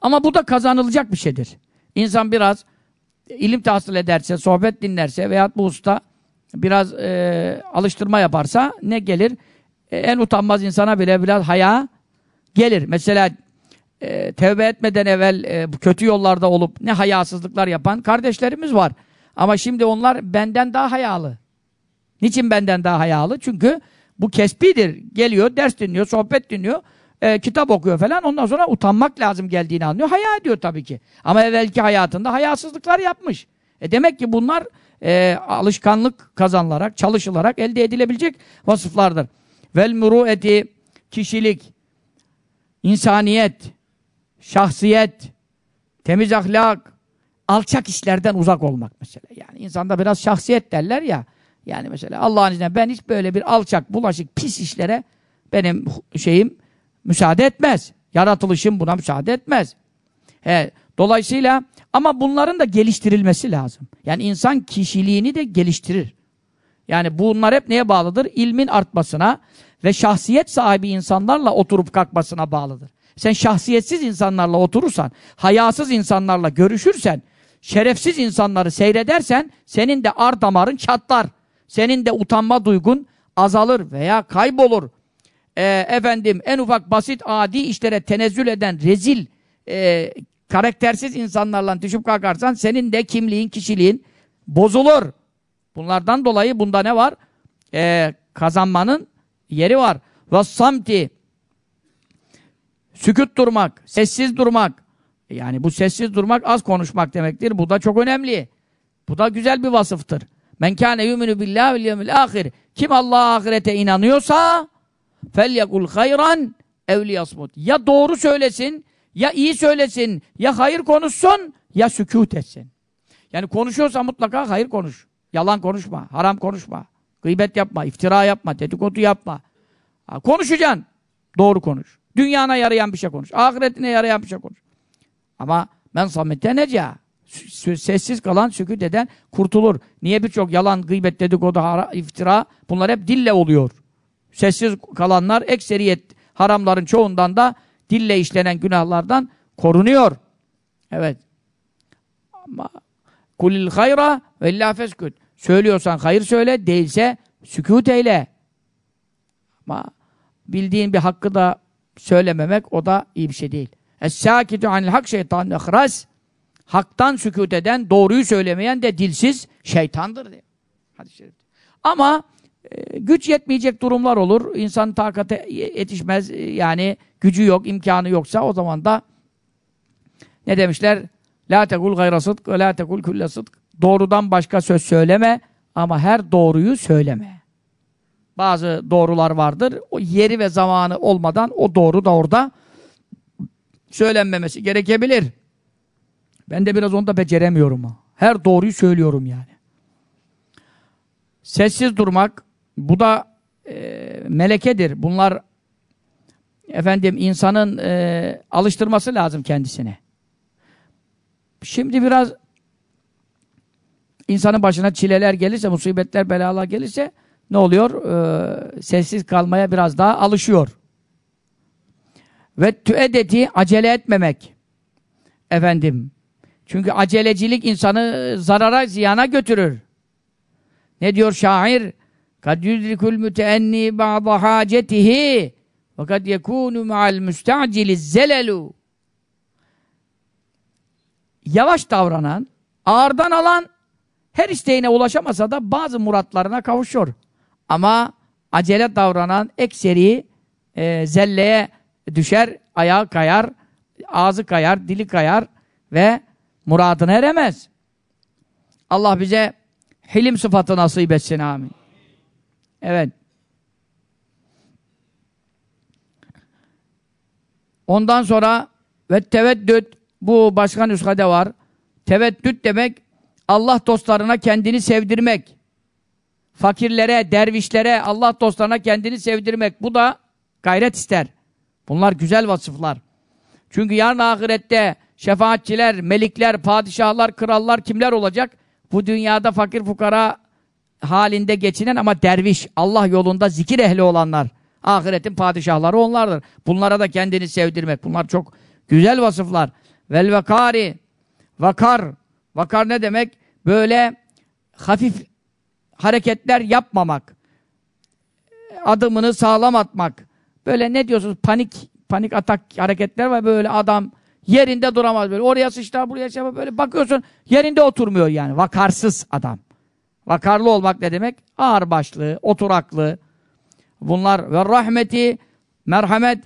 Ama bu da kazanılacak bir şeydir. İnsan biraz ilim tahsil ederse, sohbet dinlerse veya bu usta biraz e, alıştırma yaparsa ne gelir? E, en utanmaz insana bile biraz haya gelir. Mesela e, tevbe etmeden evvel e, kötü yollarda olup ne hayasızlıklar yapan kardeşlerimiz var. Ama şimdi onlar benden daha hayalı. Niçin benden daha hayalı? Çünkü bu kesbidir. Geliyor, ders dinliyor, sohbet dinliyor, e, kitap okuyor falan. Ondan sonra utanmak lazım geldiğini anlıyor. Haya ediyor tabii ki. Ama evvelki hayatında hayasızlıklar yapmış. E demek ki bunlar e, alışkanlık kazanılarak, çalışılarak elde edilebilecek vasıflardır. Vel murueti, kişilik, insaniyet, şahsiyet, temiz ahlak, alçak işlerden uzak olmak mesela. Yani insanda biraz şahsiyet derler ya. Yani mesela Allah'ın izniyle ben hiç böyle bir alçak, bulaşık, pis işlere benim şeyim müsaade etmez. Yaratılışım buna müsaade etmez. He, dolayısıyla ama bunların da geliştirilmesi lazım. Yani insan kişiliğini de geliştirir. Yani bunlar hep neye bağlıdır? İlmin artmasına ve şahsiyet sahibi insanlarla oturup kalkmasına bağlıdır. Sen şahsiyetsiz insanlarla oturursan, hayasız insanlarla görüşürsen şerefsiz insanları seyredersen senin de ar damarın çatlar. Senin de utanma duygun azalır veya kaybolur. Ee, efendim en ufak basit adi işlere tenezzül eden rezil e, karaktersiz insanlarla düşüp kalkarsan senin de kimliğin, kişiliğin bozulur. Bunlardan dolayı bunda ne var? Ee, kazanmanın yeri var. Vassamti sükut durmak, sessiz durmak, yani bu sessiz durmak az konuşmak demektir. Bu da çok önemli. Bu da güzel bir vasıftır. Men kâne yümünü billâhi vel yevmil âhir. Kim Allah'a ahirete inanıyorsa fel felyekul hayran evliyasmut. Ya doğru söylesin, ya iyi söylesin, ya hayır konuşsun, ya sükût etsin. Yani konuşuyorsa mutlaka hayır konuş. Yalan konuşma, haram konuşma. Gıybet yapma, iftira yapma, dedikodu yapma. Ha, konuşacaksın. Doğru konuş. Dünyana yarayan bir şey konuş. Ahiretine yarayan bir şey konuş. Ama men samette neca. Sessiz kalan, sükut eden kurtulur. Niye birçok yalan, gıybet, dedikodu, hara, iftira bunlar hep dille oluyor. Sessiz kalanlar ekseriyet haramların çoğundan da dille işlenen günahlardan korunuyor. Evet. Ama kulil hayra ve la feskut. Söylüyorsan hayır söyle, değilse sükut eyle. Ama bildiğin bir hakkı da söylememek o da iyi bir şey değil. Es-sâkitu anil hak şeytan ihras. Haktan sükut eden, doğruyu söylemeyen de dilsiz şeytandır diyor. Ama e, güç yetmeyecek durumlar olur. İnsan takate yetişmez. E, yani gücü yok, imkanı yoksa o zaman da ne demişler? La tekul gayra sıdk la tekul külle sıdk. Doğrudan başka söz söyleme ama her doğruyu söyleme. Bazı doğrular vardır. O yeri ve zamanı olmadan o doğru da orada söylenmemesi gerekebilir. Ben de biraz onu da beceremiyorum. Her doğruyu söylüyorum yani. Sessiz durmak, bu da e, melekedir. Bunlar efendim insanın e, alıştırması lazım kendisine. Şimdi biraz insanın başına çileler gelirse, musibetler, belalar gelirse ne oluyor? E, sessiz kalmaya biraz daha alışıyor. Ve tüedeti acele etmemek. Efendim. Çünkü acelecilik insanı zarara, ziyana götürür. Ne diyor şair? Kad yudrikul müteenni ba'da hacetihi ve kad yekunu ma'al müstacili zelelu Yavaş davranan, ağırdan alan her isteğine ulaşamasa da bazı muratlarına kavuşur. Ama acele davranan ekseri e, zelleye düşer, ayağı kayar, ağzı kayar, dili kayar ve muradına eremez. Allah bize hilim sıfatı nasip etsin amin. Evet. Ondan sonra ve teveddüt bu başka nüshade var. Teveddüt demek Allah dostlarına kendini sevdirmek. Fakirlere, dervişlere, Allah dostlarına kendini sevdirmek. Bu da gayret ister. Bunlar güzel vasıflar. Çünkü yarın ahirette şefaatçiler, melikler, padişahlar, krallar kimler olacak? Bu dünyada fakir fukara halinde geçinen ama derviş, Allah yolunda zikir ehli olanlar. Ahiretin padişahları onlardır. Bunlara da kendini sevdirmek. Bunlar çok güzel vasıflar. Vel vekari, vakar. Vakar ne demek? Böyle hafif hareketler yapmamak. Adımını sağlam atmak. Böyle ne diyorsunuz panik panik atak hareketler var böyle adam yerinde duramaz böyle. Oraya sıçrar buraya şey böyle bakıyorsun yerinde oturmuyor yani vakarsız adam. Vakarlı olmak ne demek? Ağır başlı, oturaklı. Bunlar ve rahmeti, merhamet,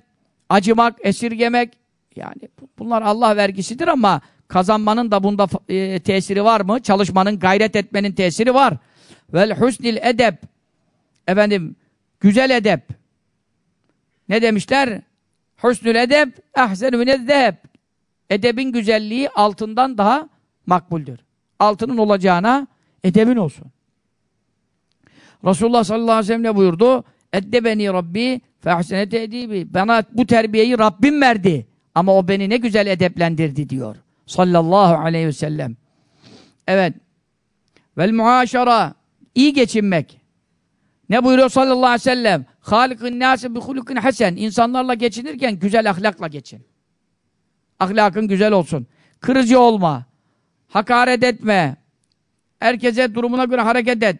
acımak, esirgemek. Yani bunlar Allah vergisidir ama kazanmanın da bunda e, tesiri var mı? Çalışmanın, gayret etmenin tesiri var. Vel husnil edep. Efendim, güzel edep ne demişler? Husnül edeb ahsenü münezzeb. Edebin güzelliği altından daha makbuldür. Altının olacağına edebin olsun. Resulullah sallallahu aleyhi ve sellem ne buyurdu? Eddebeni Rabbi fe edibi. Bana bu terbiyeyi Rabbim verdi. Ama o beni ne güzel edeplendirdi diyor. Sallallahu aleyhi ve sellem. Evet. Vel muaşara. iyi geçinmek. Ne buyuruyor sallallahu aleyhi ve sellem? Halikın nâsi bi hulukin hasen. İnsanlarla geçinirken güzel ahlakla geçin. Ahlakın güzel olsun. Kırıcı olma. Hakaret etme. Herkese durumuna göre hareket et.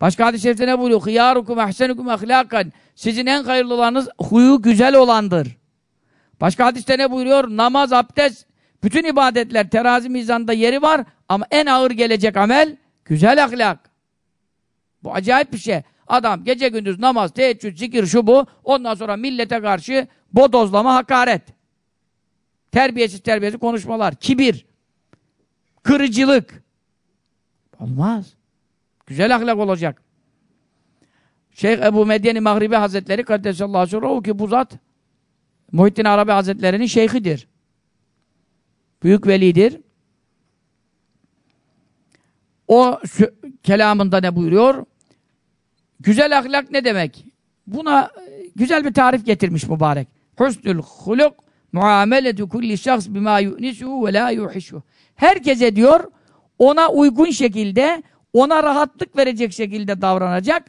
Başka hadis-i şerifte ne buyuruyor? Hıyarukum ehsenukum ahlakan. Sizin en hayırlılarınız huyu güzel olandır. Başka hadiste ne buyuruyor? Namaz, abdest, bütün ibadetler terazi mizanda yeri var ama en ağır gelecek amel güzel ahlak. Bu acayip bir şey. Adam gece gündüz namaz, teheccüd, zikir şu bu. Ondan sonra millete karşı bodozlama, hakaret. Terbiyesiz terbiyesiz konuşmalar, kibir, kırıcılık. Olmaz. Güzel ahlak olacak. Şeyh Ebu Medyeni Mahribi Hazretleri Kaddesallahu aleyhi ve o ki bu zat Muhittin Arabi Hazretleri'nin şeyhidir. Büyük velidir. O kelamında ne buyuruyor? Güzel ahlak ne demek? Buna e, güzel bir tarif getirmiş mübarek. Husnul huluk muameletu kulli şahs bima yu'nisuhu ve la yuhishuhu. Herkese diyor ona uygun şekilde, ona rahatlık verecek şekilde davranacak.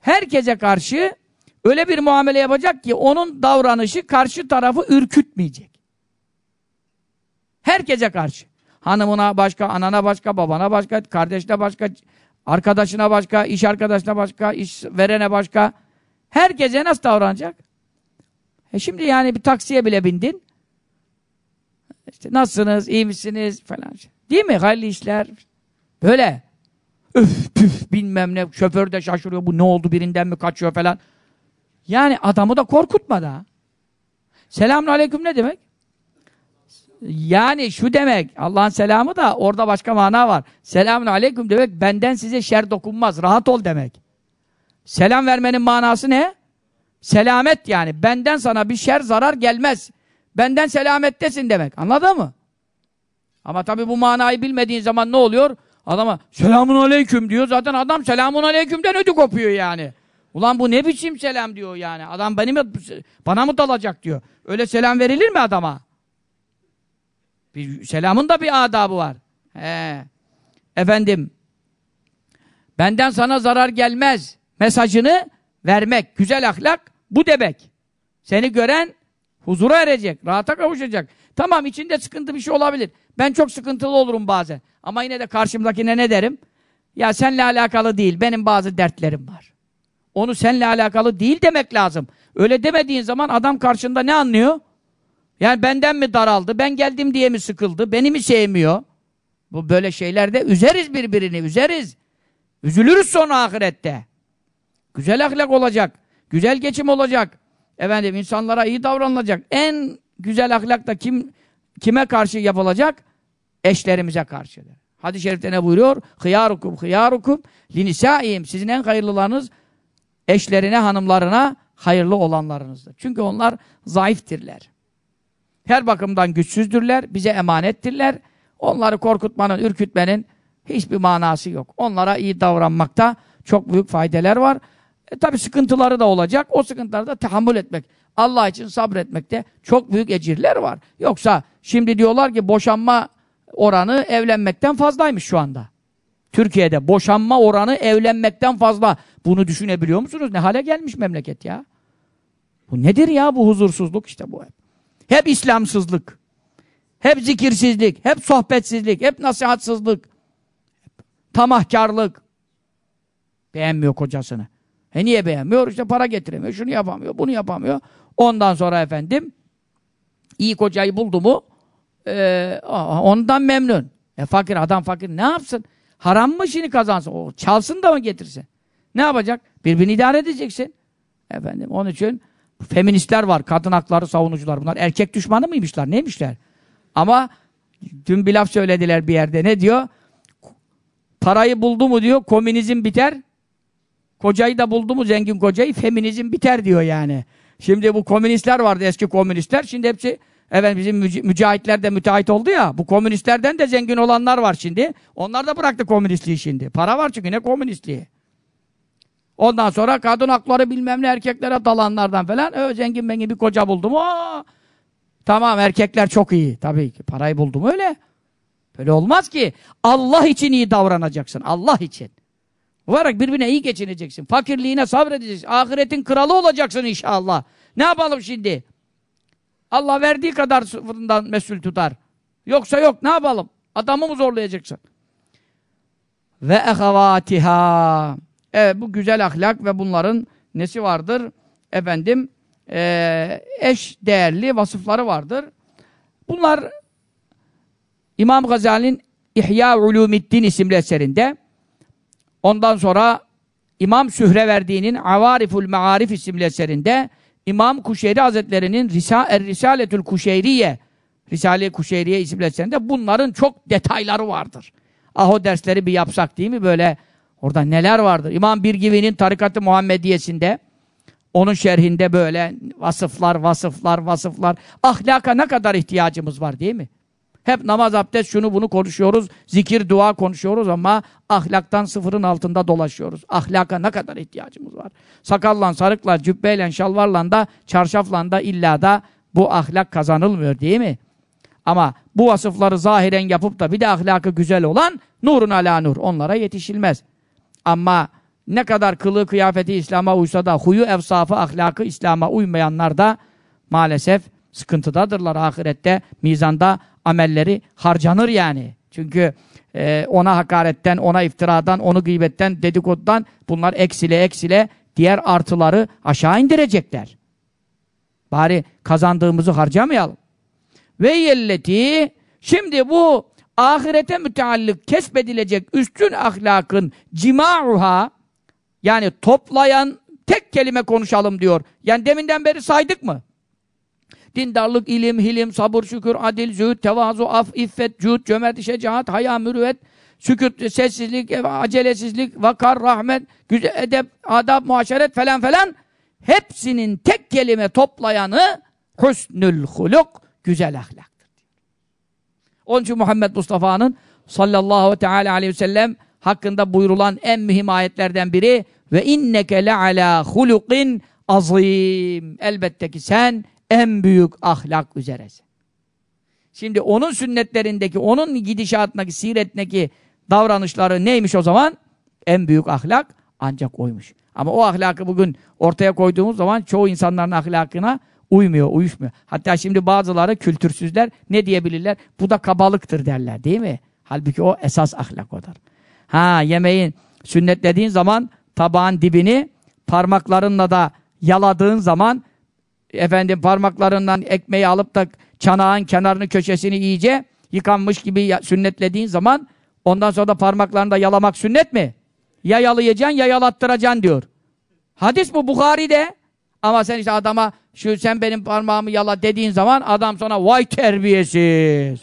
Herkese karşı öyle bir muamele yapacak ki onun davranışı karşı tarafı ürkütmeyecek. Herkese karşı. Hanımına başka, anana başka, babana başka, kardeşine başka, Arkadaşına başka, iş arkadaşına başka, iş verene başka. Herkese nasıl davranacak? E şimdi yani bir taksiye bile bindin. İşte nasılsınız, iyi misiniz falan. Değil mi? Hayırlı işler. Böyle. Üf püf bilmem ne. Şoför de şaşırıyor. Bu ne oldu birinden mi kaçıyor falan. Yani adamı da korkutma da. Selamun aleyküm ne demek? Yani şu demek, Allah'ın selamı da orada başka mana var. Selamun aleyküm demek, benden size şer dokunmaz, rahat ol demek. Selam vermenin manası ne? Selamet yani, benden sana bir şer zarar gelmez. Benden selamettesin demek, anladın mı? Ama tabii bu manayı bilmediğin zaman ne oluyor? Adama selamun aleyküm diyor, zaten adam selamun aleykümden ödü kopuyor yani. Ulan bu ne biçim selam diyor yani, adam benim bana mı dalacak diyor. Öyle selam verilir mi adama? Bir, selamın da bir adabı var. He. Efendim, benden sana zarar gelmez mesajını vermek, güzel ahlak bu demek. Seni gören huzura erecek, rahata kavuşacak. Tamam içinde sıkıntı bir şey olabilir. Ben çok sıkıntılı olurum bazen. Ama yine de karşımdakine ne derim? Ya senle alakalı değil, benim bazı dertlerim var. Onu senle alakalı değil demek lazım. Öyle demediğin zaman adam karşında ne anlıyor? Yani benden mi daraldı, ben geldim diye mi sıkıldı, beni mi sevmiyor? Bu böyle şeylerde üzeriz birbirini, üzeriz. Üzülürüz sonra ahirette. Güzel ahlak olacak, güzel geçim olacak. Efendim insanlara iyi davranılacak. En güzel ahlak da kim, kime karşı yapılacak? Eşlerimize karşıdır. Hadis-i şerifte ne buyuruyor? Hıyarukum hıyarukum linisaim. Sizin en hayırlılarınız eşlerine, hanımlarına hayırlı olanlarınızdır. Çünkü onlar zayıftırlar. Her bakımdan güçsüzdürler, bize emanettirler. Onları korkutmanın, ürkütmenin hiçbir manası yok. Onlara iyi davranmakta çok büyük faydeler var. E, tabii sıkıntıları da olacak. O sıkıntıları da tahammül etmek. Allah için sabretmekte çok büyük ecirler var. Yoksa şimdi diyorlar ki boşanma oranı evlenmekten fazlaymış şu anda. Türkiye'de boşanma oranı evlenmekten fazla. Bunu düşünebiliyor musunuz? Ne hale gelmiş memleket ya? Bu nedir ya bu huzursuzluk işte bu hep. Hep İslamsızlık. Hep zikirsizlik, hep sohbetsizlik, hep nasihatsızlık. Tamahkarlık. Beğenmiyor kocasını. E niye beğenmiyor? İşte para getiremiyor, şunu yapamıyor, bunu yapamıyor. Ondan sonra efendim iyi kocayı buldu mu e, ondan memnun. E fakir adam fakir ne yapsın? Haram mı şimdi kazansın? O çalsın da mı getirsin? Ne yapacak? Birbirini idare edeceksin. Efendim onun için feministler var, kadın hakları savunucular bunlar. Erkek düşmanı mıymışlar, neymişler? Ama dün bir laf söylediler bir yerde. Ne diyor? Parayı buldu mu diyor, komünizm biter. Kocayı da buldu mu zengin kocayı, feminizm biter diyor yani. Şimdi bu komünistler vardı, eski komünistler. Şimdi hepsi Evet bizim mücahitler de müteahhit oldu ya. Bu komünistlerden de zengin olanlar var şimdi. Onlar da bıraktı komünistliği şimdi. Para var çünkü ne komünistliği. Ondan sonra kadın hakları bilmem ne erkeklere dalanlardan falan. Ö, zengin mengin bir koca buldum. Aa! Tamam erkekler çok iyi. Tabii ki parayı buldum öyle. Böyle olmaz ki. Allah için iyi davranacaksın. Allah için. Olarak birbirine iyi geçineceksin. Fakirliğine sabredeceksin. Ahiretin kralı olacaksın inşallah. Ne yapalım şimdi? Allah verdiği kadar sıfırından mesul tutar. Yoksa yok ne yapalım? Adamı mı zorlayacaksın? Ve ehevatiha Evet bu güzel ahlak ve bunların nesi vardır? Efendim e, eş değerli vasıfları vardır. Bunlar İmam Gazali'nin İhya Ulumiddin isimli eserinde ondan sonra İmam Sühreverdi'nin Avariful Maarif isimli eserinde İmam Kuşeyri Hazretleri'nin Risa, er Risaletül Kuşeyriye Risale-i Kuşeyriye isimli eserinde bunların çok detayları vardır. Ah o dersleri bir yapsak değil mi? Böyle Orada neler vardır? İmam Birgivi'nin Tarikatı Muhammediyesinde onun şerhinde böyle vasıflar, vasıflar, vasıflar. Ahlaka ne kadar ihtiyacımız var değil mi? Hep namaz, abdest, şunu bunu konuşuyoruz. Zikir, dua konuşuyoruz ama ahlaktan sıfırın altında dolaşıyoruz. Ahlaka ne kadar ihtiyacımız var? Sakallan, sarıkla, cübbeyle, şalvarla da, çarşafla da illa da bu ahlak kazanılmıyor değil mi? Ama bu vasıfları zahiren yapıp da bir de ahlakı güzel olan nurun ala nur. Onlara yetişilmez. Ama ne kadar kılığı kıyafeti İslam'a uysa da huyu efsafı ahlakı İslam'a uymayanlar da maalesef sıkıntıdadırlar ahirette. Mizanda amelleri harcanır yani. Çünkü e, ona hakaretten, ona iftiradan, onu gıybetten, dedikoddan bunlar eksile eksile diğer artıları aşağı indirecekler. Bari kazandığımızı harcamayalım. Ve yelleti şimdi bu ahirete müteallık kesbedilecek üstün ahlakın cima'uha yani toplayan tek kelime konuşalım diyor. Yani deminden beri saydık mı? Dindarlık, ilim, hilim, sabır, şükür, adil, zühd, tevazu, af, iffet, cüd, cömert, şecaat, haya, mürüvvet, süküt, sessizlik, acelesizlik, vakar, rahmet, güzel, edep, adab, muaşeret falan falan hepsinin tek kelime toplayanı husnül huluk, güzel ahlak. Onun için Muhammed Mustafa'nın sallallahu teala aleyhi ve sellem hakkında buyrulan en mühim ayetlerden biri ve inneke leala hulukin azim. Elbette ki sen en büyük ahlak üzeresin. Şimdi onun sünnetlerindeki, onun gidişatındaki, siretindeki davranışları neymiş o zaman? En büyük ahlak ancak oymuş. Ama o ahlakı bugün ortaya koyduğumuz zaman çoğu insanların ahlakına Uymuyor, uyuşmuyor. Hatta şimdi bazıları kültürsüzler ne diyebilirler? Bu da kabalıktır derler değil mi? Halbuki o esas ahlak odur. Ha yemeğin sünnetlediğin zaman tabağın dibini parmaklarınla da yaladığın zaman efendim parmaklarından ekmeği alıp da çanağın kenarını köşesini iyice yıkanmış gibi sünnetlediğin zaman ondan sonra da parmaklarını da yalamak sünnet mi? Ya yalayacaksın ya yalattıracaksın diyor. Hadis bu Bukhari'de. Ama sen işte adama şu sen benim parmağımı yala dediğin zaman adam sana vay terbiyesiz.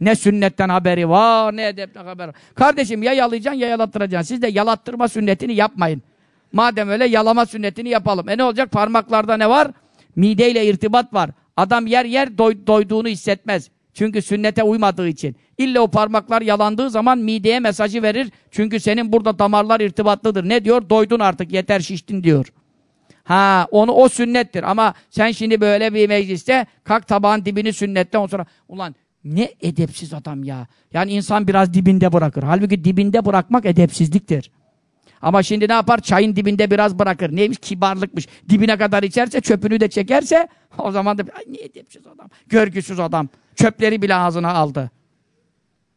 Ne sünnetten haberi var, ne edepten haberi var. Kardeşim ya yalayacaksın ya yalattıracaksın. Siz de yalattırma sünnetini yapmayın. Madem öyle yalama sünnetini yapalım. E ne olacak? Parmaklarda ne var? Mideyle irtibat var. Adam yer yer doy, doyduğunu hissetmez. Çünkü sünnete uymadığı için. İlle o parmaklar yalandığı zaman mideye mesajı verir. Çünkü senin burada damarlar irtibatlıdır. Ne diyor? Doydun artık yeter şiştin diyor. Ha onu o sünnettir ama sen şimdi böyle bir mecliste kalk tabağın dibini sünnetten o sonra ulan ne edepsiz adam ya. Yani insan biraz dibinde bırakır. Halbuki dibinde bırakmak edepsizliktir. Ama şimdi ne yapar? Çayın dibinde biraz bırakır. Neymiş? Kibarlıkmış. Dibine kadar içerse, çöpünü de çekerse o zaman da ay ne edepsiz adam. Görgüsüz adam. Çöpleri bile ağzına aldı.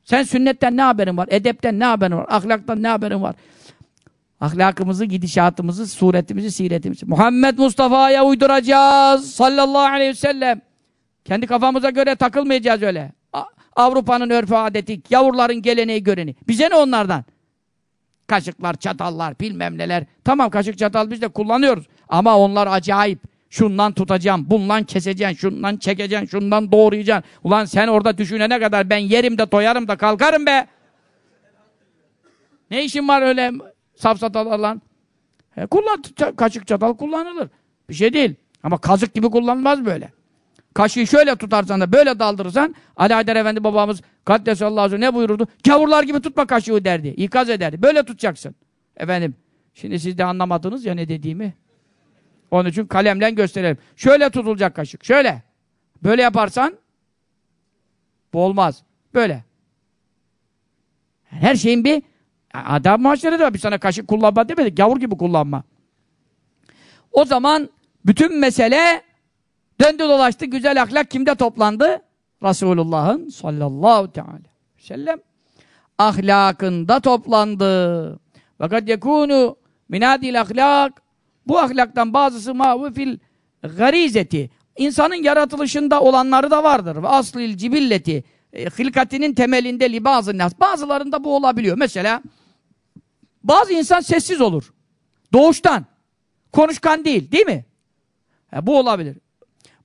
Sen sünnetten ne haberin var? Edepten ne haberin var? Ahlaktan ne haberin var? Ahlakımızı, gidişatımızı, suretimizi, siretimizi Muhammed Mustafa'ya uyduracağız sallallahu aleyhi ve sellem. Kendi kafamıza göre takılmayacağız öyle. Avrupa'nın örfü adeti, yavruların geleneği göreni. Bize ne onlardan? Kaşıklar, çatallar, bilmem neler. Tamam kaşık, çatal biz de kullanıyoruz. Ama onlar acayip. Şundan tutacağım, bundan keseceğim, şundan çekeceğim, şundan doğrayacaksın. Ulan sen orada düşünene kadar ben yerim de toyarım da kalkarım be. Ne işin var öyle safsatalarla. E, kullan, kaşık çatal kullanılır. Bir şey değil. Ama kazık gibi kullanılmaz böyle. Kaşığı şöyle tutarsan da böyle daldırırsan Ali Haydar Efendi babamız Kaddesallahu ne buyururdu? Kavurlar gibi tutma kaşığı derdi. İkaz ederdi. Böyle tutacaksın. Efendim şimdi siz de anlamadınız ya ne dediğimi. Onun için kalemle gösterelim. Şöyle tutulacak kaşık. Şöyle. Böyle yaparsan bu olmaz. Böyle. Her şeyin bir Adab mahşere de bir sana kaşık kullanma demedik. Yavur gibi kullanma. O zaman bütün mesele döndü dolaştı. Güzel ahlak kimde toplandı? Resulullah'ın sallallahu teala sellem ahlakında toplandı. Fakat yekunu minadil ahlak bu ahlaktan bazısı mavi fil garizeti insanın yaratılışında olanları da vardır. Ve aslil cibilleti e, hilkatinin temelinde libazın nas. Bazılarında bu olabiliyor. Mesela bazı insan sessiz olur. Doğuştan. Konuşkan değil. Değil mi? Ha, e, bu olabilir.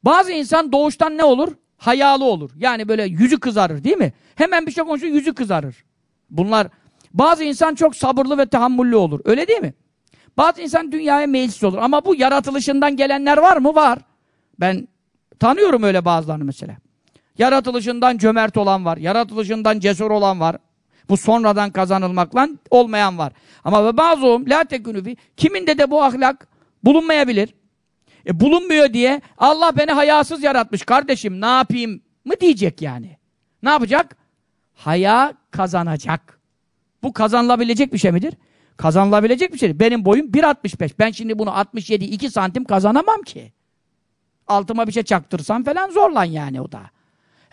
Bazı insan doğuştan ne olur? Hayalı olur. Yani böyle yüzü kızarır değil mi? Hemen bir şey konuşur yüzü kızarır. Bunlar bazı insan çok sabırlı ve tahammüllü olur. Öyle değil mi? Bazı insan dünyaya meyilsiz olur. Ama bu yaratılışından gelenler var mı? Var. Ben tanıyorum öyle bazılarını mesela. Yaratılışından cömert olan var. Yaratılışından cesur olan var. Bu sonradan kazanılmakla olmayan var. Ama ve bazıum la tekünüfi kiminde de bu ahlak bulunmayabilir. E bulunmuyor diye Allah beni hayasız yaratmış kardeşim ne yapayım mı diyecek yani. Ne yapacak? Haya kazanacak. Bu kazanılabilecek bir şey midir? Kazanılabilecek bir şey. Benim boyum 1.65. Ben şimdi bunu 67 2 santim kazanamam ki. Altıma bir şey çaktırsam falan zorlan yani o da.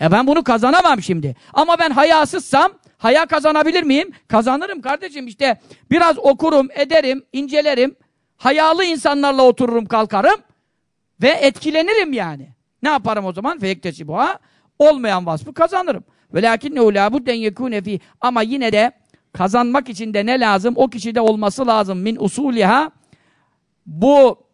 E ben bunu kazanamam şimdi. Ama ben hayasızsam haya kazanabilir miyim? Kazanırım kardeşim işte. Biraz okurum, ederim, incelerim. Hayalı insanlarla otururum, kalkarım. Ve etkilenirim yani. Ne yaparım o zaman? Fektesi bu ha. Olmayan vasfı kazanırım. Velakin ne ula? bu yekune fi. Ama yine de kazanmak için de ne lazım? O kişide olması lazım. Min usuliha. Bu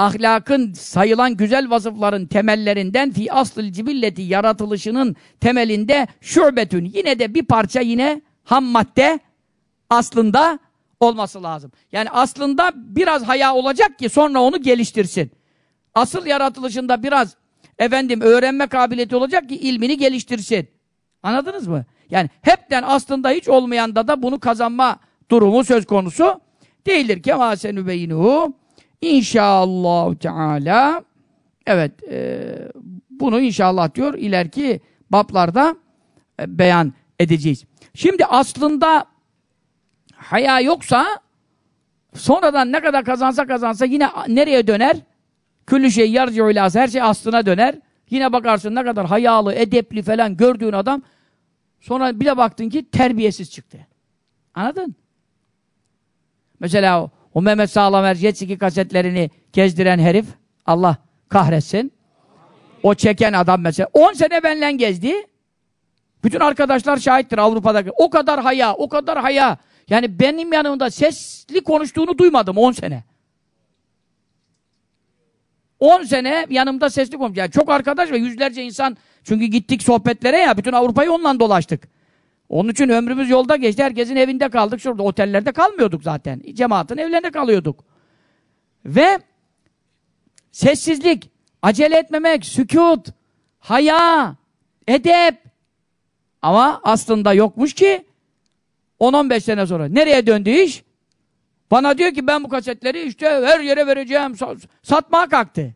ahlakın sayılan güzel vasıfların temellerinden fi asıl cibilleti yaratılışının temelinde şubetün yine de bir parça yine ham madde aslında olması lazım. Yani aslında biraz haya olacak ki sonra onu geliştirsin. Asıl yaratılışında biraz efendim öğrenme kabiliyeti olacak ki ilmini geliştirsin. Anladınız mı? Yani hepten aslında hiç olmayan da da bunu kazanma durumu söz konusu değildir. Kema senübeyinuhu İnşallah Teala evet e, bunu inşallah diyor ileriki bablarda e, beyan edeceğiz. Şimdi aslında haya yoksa sonradan ne kadar kazansa kazansa yine nereye döner? Küllü şey yarcı oylaz her şey aslına döner. Yine bakarsın ne kadar hayalı, edepli falan gördüğün adam sonra bir de baktın ki terbiyesiz çıktı. Anladın? Mesela o Mehmet Sağlam er jet kasetlerini gezdiren herif Allah kahretsin. O çeken adam mesela. 10 sene benle gezdi. Bütün arkadaşlar şahittir Avrupa'daki. O kadar haya, o kadar haya. Yani benim yanımda sesli konuştuğunu duymadım 10 sene. 10 sene yanımda sesli konuştum. Yani çok arkadaş ve yüzlerce insan çünkü gittik sohbetlere ya bütün Avrupa'yı onunla dolaştık. Onun için ömrümüz yolda geçti. Herkesin evinde kaldık. Şurada otellerde kalmıyorduk zaten. Cemaatin evlerinde kalıyorduk. Ve sessizlik, acele etmemek, sükut, haya, edep. Ama aslında yokmuş ki 10-15 sene sonra. Nereye döndü iş? Bana diyor ki ben bu kasetleri işte her yere vereceğim. Satmaya kalktı.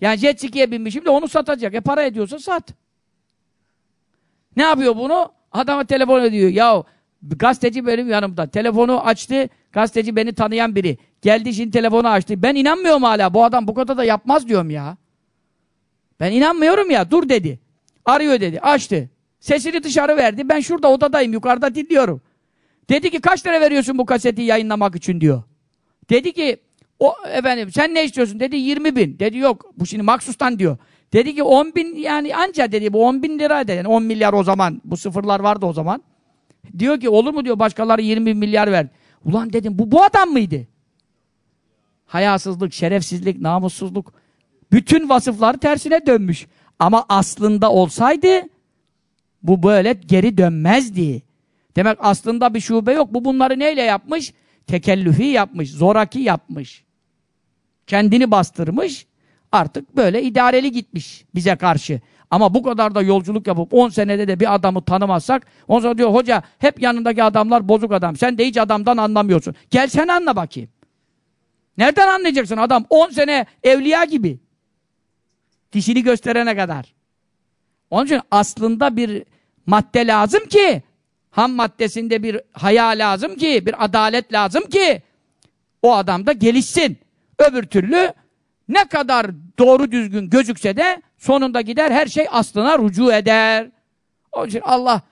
Yani jet ski'ye binmişim de onu satacak. E para ediyorsa sat. Ne yapıyor bunu? Adama telefon ediyor. Ya gazeteci benim yanımda. Telefonu açtı. Gazeteci beni tanıyan biri. Geldi şimdi telefonu açtı. Ben inanmıyorum hala. Bu adam bu kadar da yapmaz diyorum ya. Ben inanmıyorum ya. Dur dedi. Arıyor dedi. Açtı. Sesini dışarı verdi. Ben şurada odadayım. Yukarıda dinliyorum. Dedi ki kaç lira veriyorsun bu kaseti yayınlamak için diyor. Dedi ki o efendim sen ne istiyorsun? Dedi 20 bin. Dedi yok bu şimdi maksustan diyor. Dedi ki 10 bin yani anca dedi bu 10 bin lira dedi. Yani 10 milyar o zaman. Bu sıfırlar vardı o zaman. Diyor ki olur mu diyor başkaları 20 bin milyar verdi. Ulan dedim bu bu adam mıydı? Hayasızlık, şerefsizlik, namussuzluk. Bütün vasıfları tersine dönmüş. Ama aslında olsaydı bu böyle geri dönmezdi. Demek aslında bir şube yok. Bu bunları neyle yapmış? Tekellüfi yapmış, zoraki yapmış. Kendini bastırmış artık böyle idareli gitmiş bize karşı. Ama bu kadar da yolculuk yapıp 10 senede de bir adamı tanımazsak ondan sonra diyor hoca hep yanındaki adamlar bozuk adam. Sen de hiç adamdan anlamıyorsun. Gel sen anla bakayım. Nereden anlayacaksın adam? 10 sene evliya gibi. Dişini gösterene kadar. Onun için aslında bir madde lazım ki ham maddesinde bir haya lazım ki bir adalet lazım ki o adam da gelişsin. Öbür türlü ne kadar doğru düzgün gözükse de sonunda gider her şey aslına rucu eder. Onun için Allah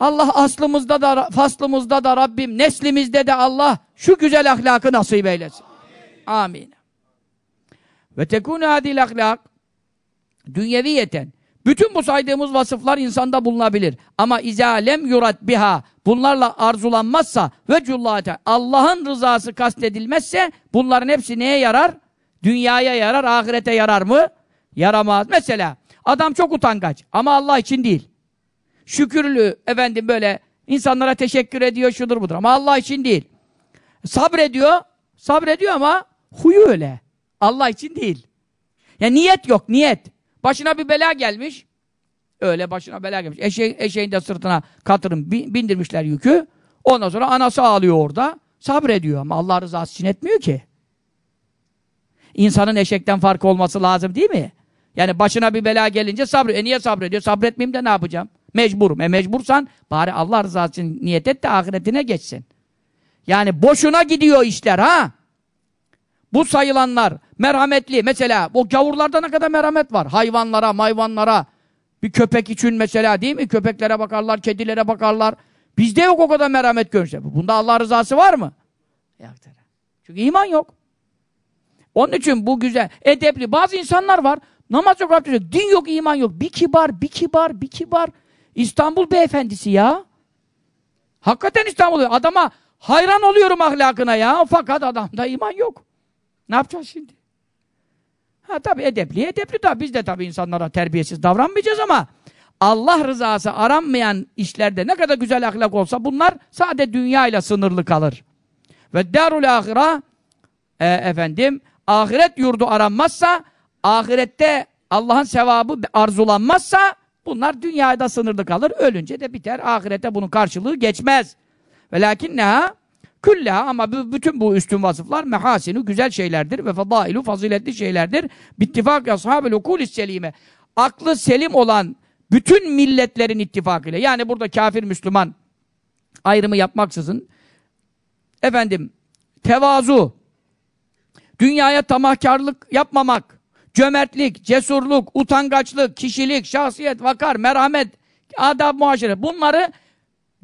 Allah aslımızda da faslımızda da Rabbim neslimizde de Allah şu güzel ahlakı nasip eylesin. Amin. Ve tekun adil ahlak dünyeviyeten bütün bu saydığımız vasıflar insanda bulunabilir. Ama izalem yurat biha bunlarla arzulanmazsa ve cüllate, Allah'ın rızası kastedilmezse bunların hepsi neye yarar? Dünyaya yarar, ahirete yarar mı? Yaramaz. Mesela adam çok utangaç ama Allah için değil. Şükürlü efendim böyle insanlara teşekkür ediyor şudur budur ama Allah için değil. Sabrediyor, sabrediyor ama huyu öyle. Allah için değil. Ya niyet yok, niyet. Başına bir bela gelmiş. Öyle başına bela gelmiş. Eşe eşeğin de sırtına katırın bindirmişler yükü. Ondan sonra anası ağlıyor orada. Sabrediyor ama Allah rızası için etmiyor ki insanın eşekten farkı olması lazım değil mi? Yani başına bir bela gelince sabrı. E niye sabrediyor? Sabretmeyeyim de ne yapacağım? Mecburum. E mecbursan bari Allah rızası için niyet et de ahiretine geçsin. Yani boşuna gidiyor işler ha. Bu sayılanlar merhametli. Mesela bu gavurlarda ne kadar merhamet var. Hayvanlara, mayvanlara. Bir köpek için mesela değil mi? Köpeklere bakarlar, kedilere bakarlar. Bizde yok o kadar merhamet görünse. Bunda Allah rızası var mı? Yok. Çünkü iman yok. Onun için bu güzel, edepli. Bazı insanlar var, namaz yok, Rabbi yok. Din yok, iman yok. Bir kibar, bir kibar, bir kibar. İstanbul beyefendisi ya. Hakikaten İstanbul. Adama hayran oluyorum ahlakına ya. Fakat adamda iman yok. Ne yapacağız şimdi? Ha tabi edepli, edepli tabi. Biz de tabii insanlara terbiyesiz davranmayacağız ama Allah rızası aranmayan işlerde ne kadar güzel ahlak olsa bunlar sadece dünya ile sınırlı kalır. Ve derul ahira e, efendim ahiret yurdu aranmazsa, ahirette Allah'ın sevabı arzulanmazsa bunlar dünyada sınırlı kalır. Ölünce de biter. Ahirete bunun karşılığı geçmez. Ve lakin lakinneha külla ama bütün bu üstün vasıflar mehasini güzel şeylerdir ve fadailu faziletli şeylerdir. Bittifak ashabel ukulis selime. Aklı selim olan bütün milletlerin ittifakıyla yani burada kafir Müslüman ayrımı yapmaksızın efendim tevazu Dünyaya tamahkarlık yapmamak, cömertlik, cesurluk, utangaçlık, kişilik, şahsiyet, vakar, merhamet, adab, muhaşere. Bunları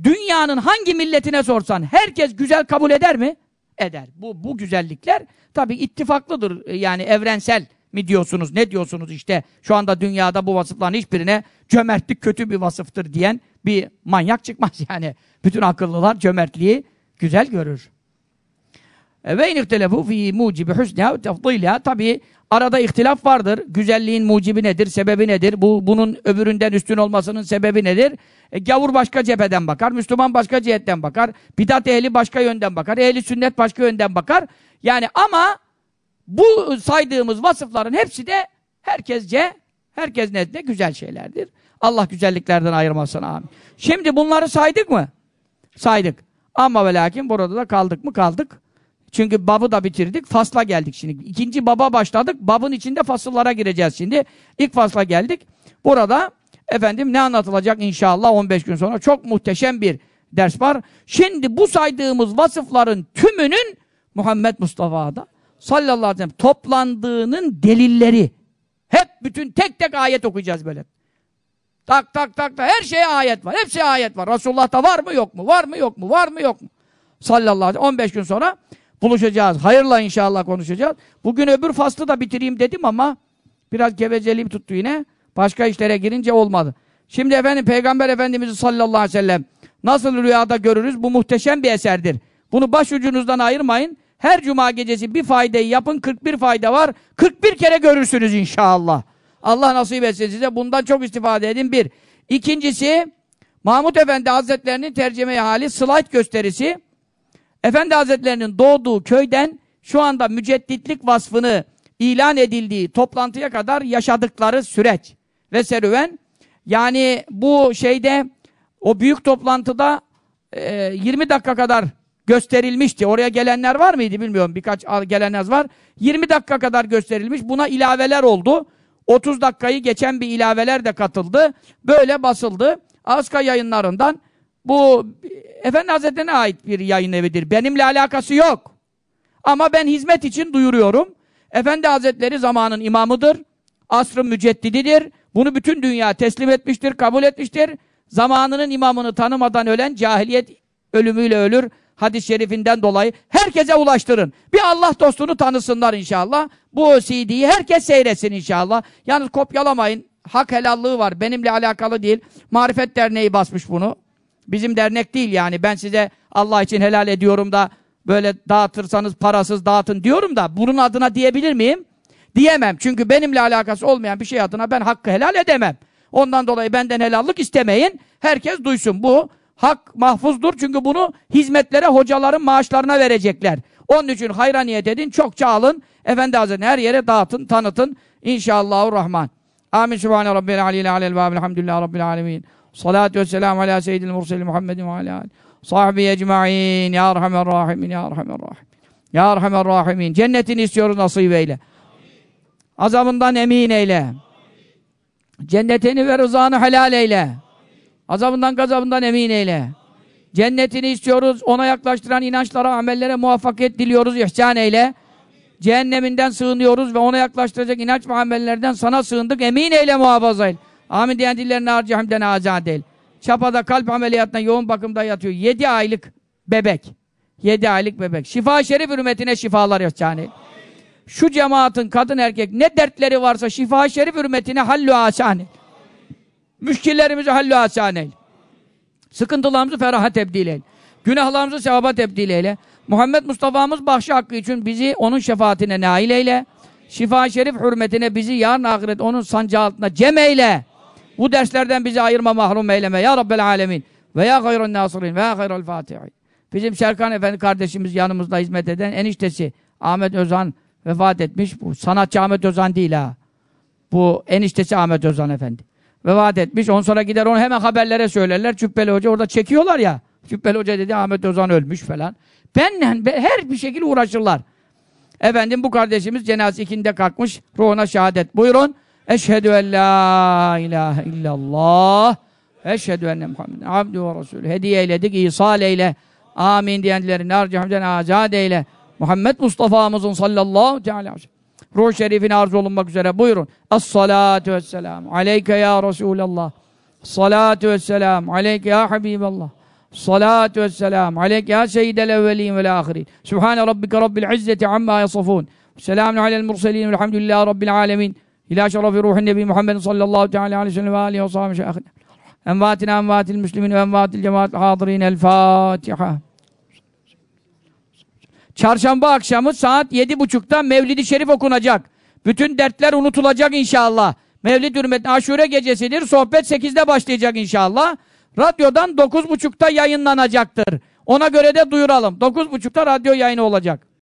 dünyanın hangi milletine sorsan herkes güzel kabul eder mi? Eder. Bu, bu güzellikler tabii ittifaklıdır. E, yani evrensel mi diyorsunuz, ne diyorsunuz işte şu anda dünyada bu vasıfların hiçbirine cömertlik kötü bir vasıftır diyen bir manyak çıkmaz yani. Bütün akıllılar cömertliği güzel görür. E, ve ihtelafu fi mucibi husniha tefdiliha. Tabii arada ihtilaf vardır. Güzelliğin mucibi nedir? Sebebi nedir? Bu bunun öbüründen üstün olmasının sebebi nedir? E, gavur başka cepheden bakar, Müslüman başka cihetten bakar, bidat ehli başka yönden bakar, ehli sünnet başka yönden bakar. Yani ama bu saydığımız vasıfların hepsi de herkesce, herkes nezdinde güzel şeylerdir. Allah güzelliklerden ayırmasın amin. Şimdi bunları saydık mı? Saydık. Ama ve lakin burada da kaldık mı? Kaldık. Çünkü babı da bitirdik. Fasla geldik şimdi. İkinci baba başladık. Babın içinde fasıllara gireceğiz şimdi. İlk fasla geldik. Burada efendim ne anlatılacak inşallah 15 gün sonra. Çok muhteşem bir ders var. Şimdi bu saydığımız vasıfların tümünün Muhammed Mustafa'da sallallahu aleyhi ve sellem toplandığının delilleri. Hep bütün tek tek ayet okuyacağız böyle. Tak tak tak tak her şeye ayet var. Hepsi ayet var. Resulullah'ta var mı yok mu? Var mı yok mu? Var mı yok mu? Sallallahu aleyhi ve sellem 15 gün sonra buluşacağız. Hayırla inşallah konuşacağız. Bugün öbür faslı da bitireyim dedim ama biraz gevezeliğim tuttu yine. Başka işlere girince olmadı. Şimdi efendim Peygamber Efendimiz'i sallallahu aleyhi ve sellem nasıl rüyada görürüz? Bu muhteşem bir eserdir. Bunu başucunuzdan ayırmayın. Her cuma gecesi bir faydayı yapın. 41 fayda var. 41 kere görürsünüz inşallah. Allah nasip etsin size. Bundan çok istifade edin. Bir. İkincisi Mahmut Efendi Hazretlerinin tercüme hali slide gösterisi. Efendi Hazretlerinin doğduğu köyden şu anda mücedditlik vasfını ilan edildiği toplantıya kadar yaşadıkları süreç ve serüven yani bu şeyde o büyük toplantıda e, 20 dakika kadar gösterilmişti. Oraya gelenler var mıydı bilmiyorum. Birkaç gelenler var. 20 dakika kadar gösterilmiş. Buna ilaveler oldu. 30 dakikayı geçen bir ilaveler de katıldı. Böyle basıldı. Aska yayınlarından bu Efendi Hazretleri'ne ait bir yayın evidir. Benimle alakası yok. Ama ben hizmet için duyuruyorum. Efendi Hazretleri zamanın imamıdır. Asrın müceddididir. Bunu bütün dünya teslim etmiştir, kabul etmiştir. Zamanının imamını tanımadan ölen cahiliyet ölümüyle ölür. Hadis-i şerifinden dolayı herkese ulaştırın. Bir Allah dostunu tanısınlar inşallah. Bu CD'yi herkes seyretsin inşallah. Yalnız kopyalamayın. Hak helallığı var. Benimle alakalı değil. Marifet Derneği basmış bunu. Bizim dernek değil yani. Ben size Allah için helal ediyorum da böyle dağıtırsanız parasız dağıtın diyorum da bunun adına diyebilir miyim? Diyemem. Çünkü benimle alakası olmayan bir şey adına ben hakkı helal edemem. Ondan dolayı benden helallik istemeyin. Herkes duysun. Bu hak mahfuzdur. Çünkü bunu hizmetlere, hocaların maaşlarına verecekler. Onun için hayra niyet edin. Çokça alın. Efendi Hazretleri her yere dağıtın, tanıtın. İnşallahurrahman. Amin. Sübhane Rabbil Aleyhi Aleyhi Aleyhi Aleyhi Aleyhi Aleyhi Aleyhi Salatü ve selamu ala seyyidil murseli Muhammedin ve ala aleyhi. Sahbi ecma'in. Ya Erhamer Rahimin. Ya Erhamer Rahimin. Ya Erhamer Rahimin. Cennetini istiyoruz nasip eyle. Azabından emin eyle. Cennetini ve rızanı helal eyle. Azabından gazabından emin eyle. Cennetini istiyoruz. Ona yaklaştıran inançlara, amellere muvaffakiyet diliyoruz. İhsan eyle. Cehenneminden sığınıyoruz ve ona yaklaştıracak inanç ve amellerden sana sığındık. Emin eyle muhafaza eyle. Amin diyen dillerine harcı hemden azad el. Çapada kalp ameliyatına yoğun bakımda yatıyor. Yedi aylık bebek. Yedi aylık bebek. Şifa şerif hürmetine şifalar yani. Şu cemaatin kadın erkek ne dertleri varsa şifa şerif hürmetine hallu asane. Müşkillerimizi hallu asane. Sıkıntılarımızı feraha tebdil eyle. Günahlarımızı sevaba tebdil eyle. Muhammed Mustafa'mız bahşi hakkı için bizi onun şefaatine nail eyle. Şifa şerif hürmetine bizi yarın ahiret onun sancağı altına cem eyle. Bu derslerden bizi ayırma, mahrum eyleme. Ya Rabbel Alemin. veya ya hayrun nasirin. Ve hayrul fatihin. Bizim Şerkan Efendi kardeşimiz yanımızda hizmet eden eniştesi Ahmet Özan vefat etmiş. Bu sanatçı Ahmet Özan değil ha. Bu eniştesi Ahmet Özan Efendi. Vefat etmiş. On sonra gider onu hemen haberlere söylerler. Cübbeli Hoca orada çekiyorlar ya. Cübbeli Hoca dedi Ahmet Özan ölmüş falan. Benden her bir şekilde uğraşırlar. Efendim bu kardeşimiz cenaze ikinde kalkmış. Ruhuna şehadet. Buyurun. Eşhedü en la ilahe illallah. Eşhedü enne Muhammeden abdü ve resulü. Hediye eyledik, ihsal eyle. Amin diyenleri nar cehennemden azad eyle. Muhammed Mustafa'mızın sallallahu teala aleyhi ve sellem. Ruh şerifine arz olunmak üzere buyurun. Es-salatu vesselamu aleyke ya Resulallah. Salatu vesselamu aleyke ya Habiballah. Salatu vesselamu aleyke ya seyyidel evvelin vel ahirin. Sübhane rabbike rabbil izzeti amma yasafun. Selamun alel murselin velhamdülillahi rabbil alemin. İlâ şerefi ruhun nebi Muhammed sallallahu teala aleyhi ve sellem ve aleyhi ve sahibi Envatina envatil müslümin ve envatil cemaatil hadirin el Fatiha. Çarşamba akşamı saat yedi buçukta Mevlid-i Şerif okunacak. Bütün dertler unutulacak inşallah. Mevlid hürmetine aşure gecesidir. Sohbet sekizde başlayacak inşallah. Radyodan dokuz buçukta yayınlanacaktır. Ona göre de duyuralım. Dokuz buçukta radyo yayını olacak.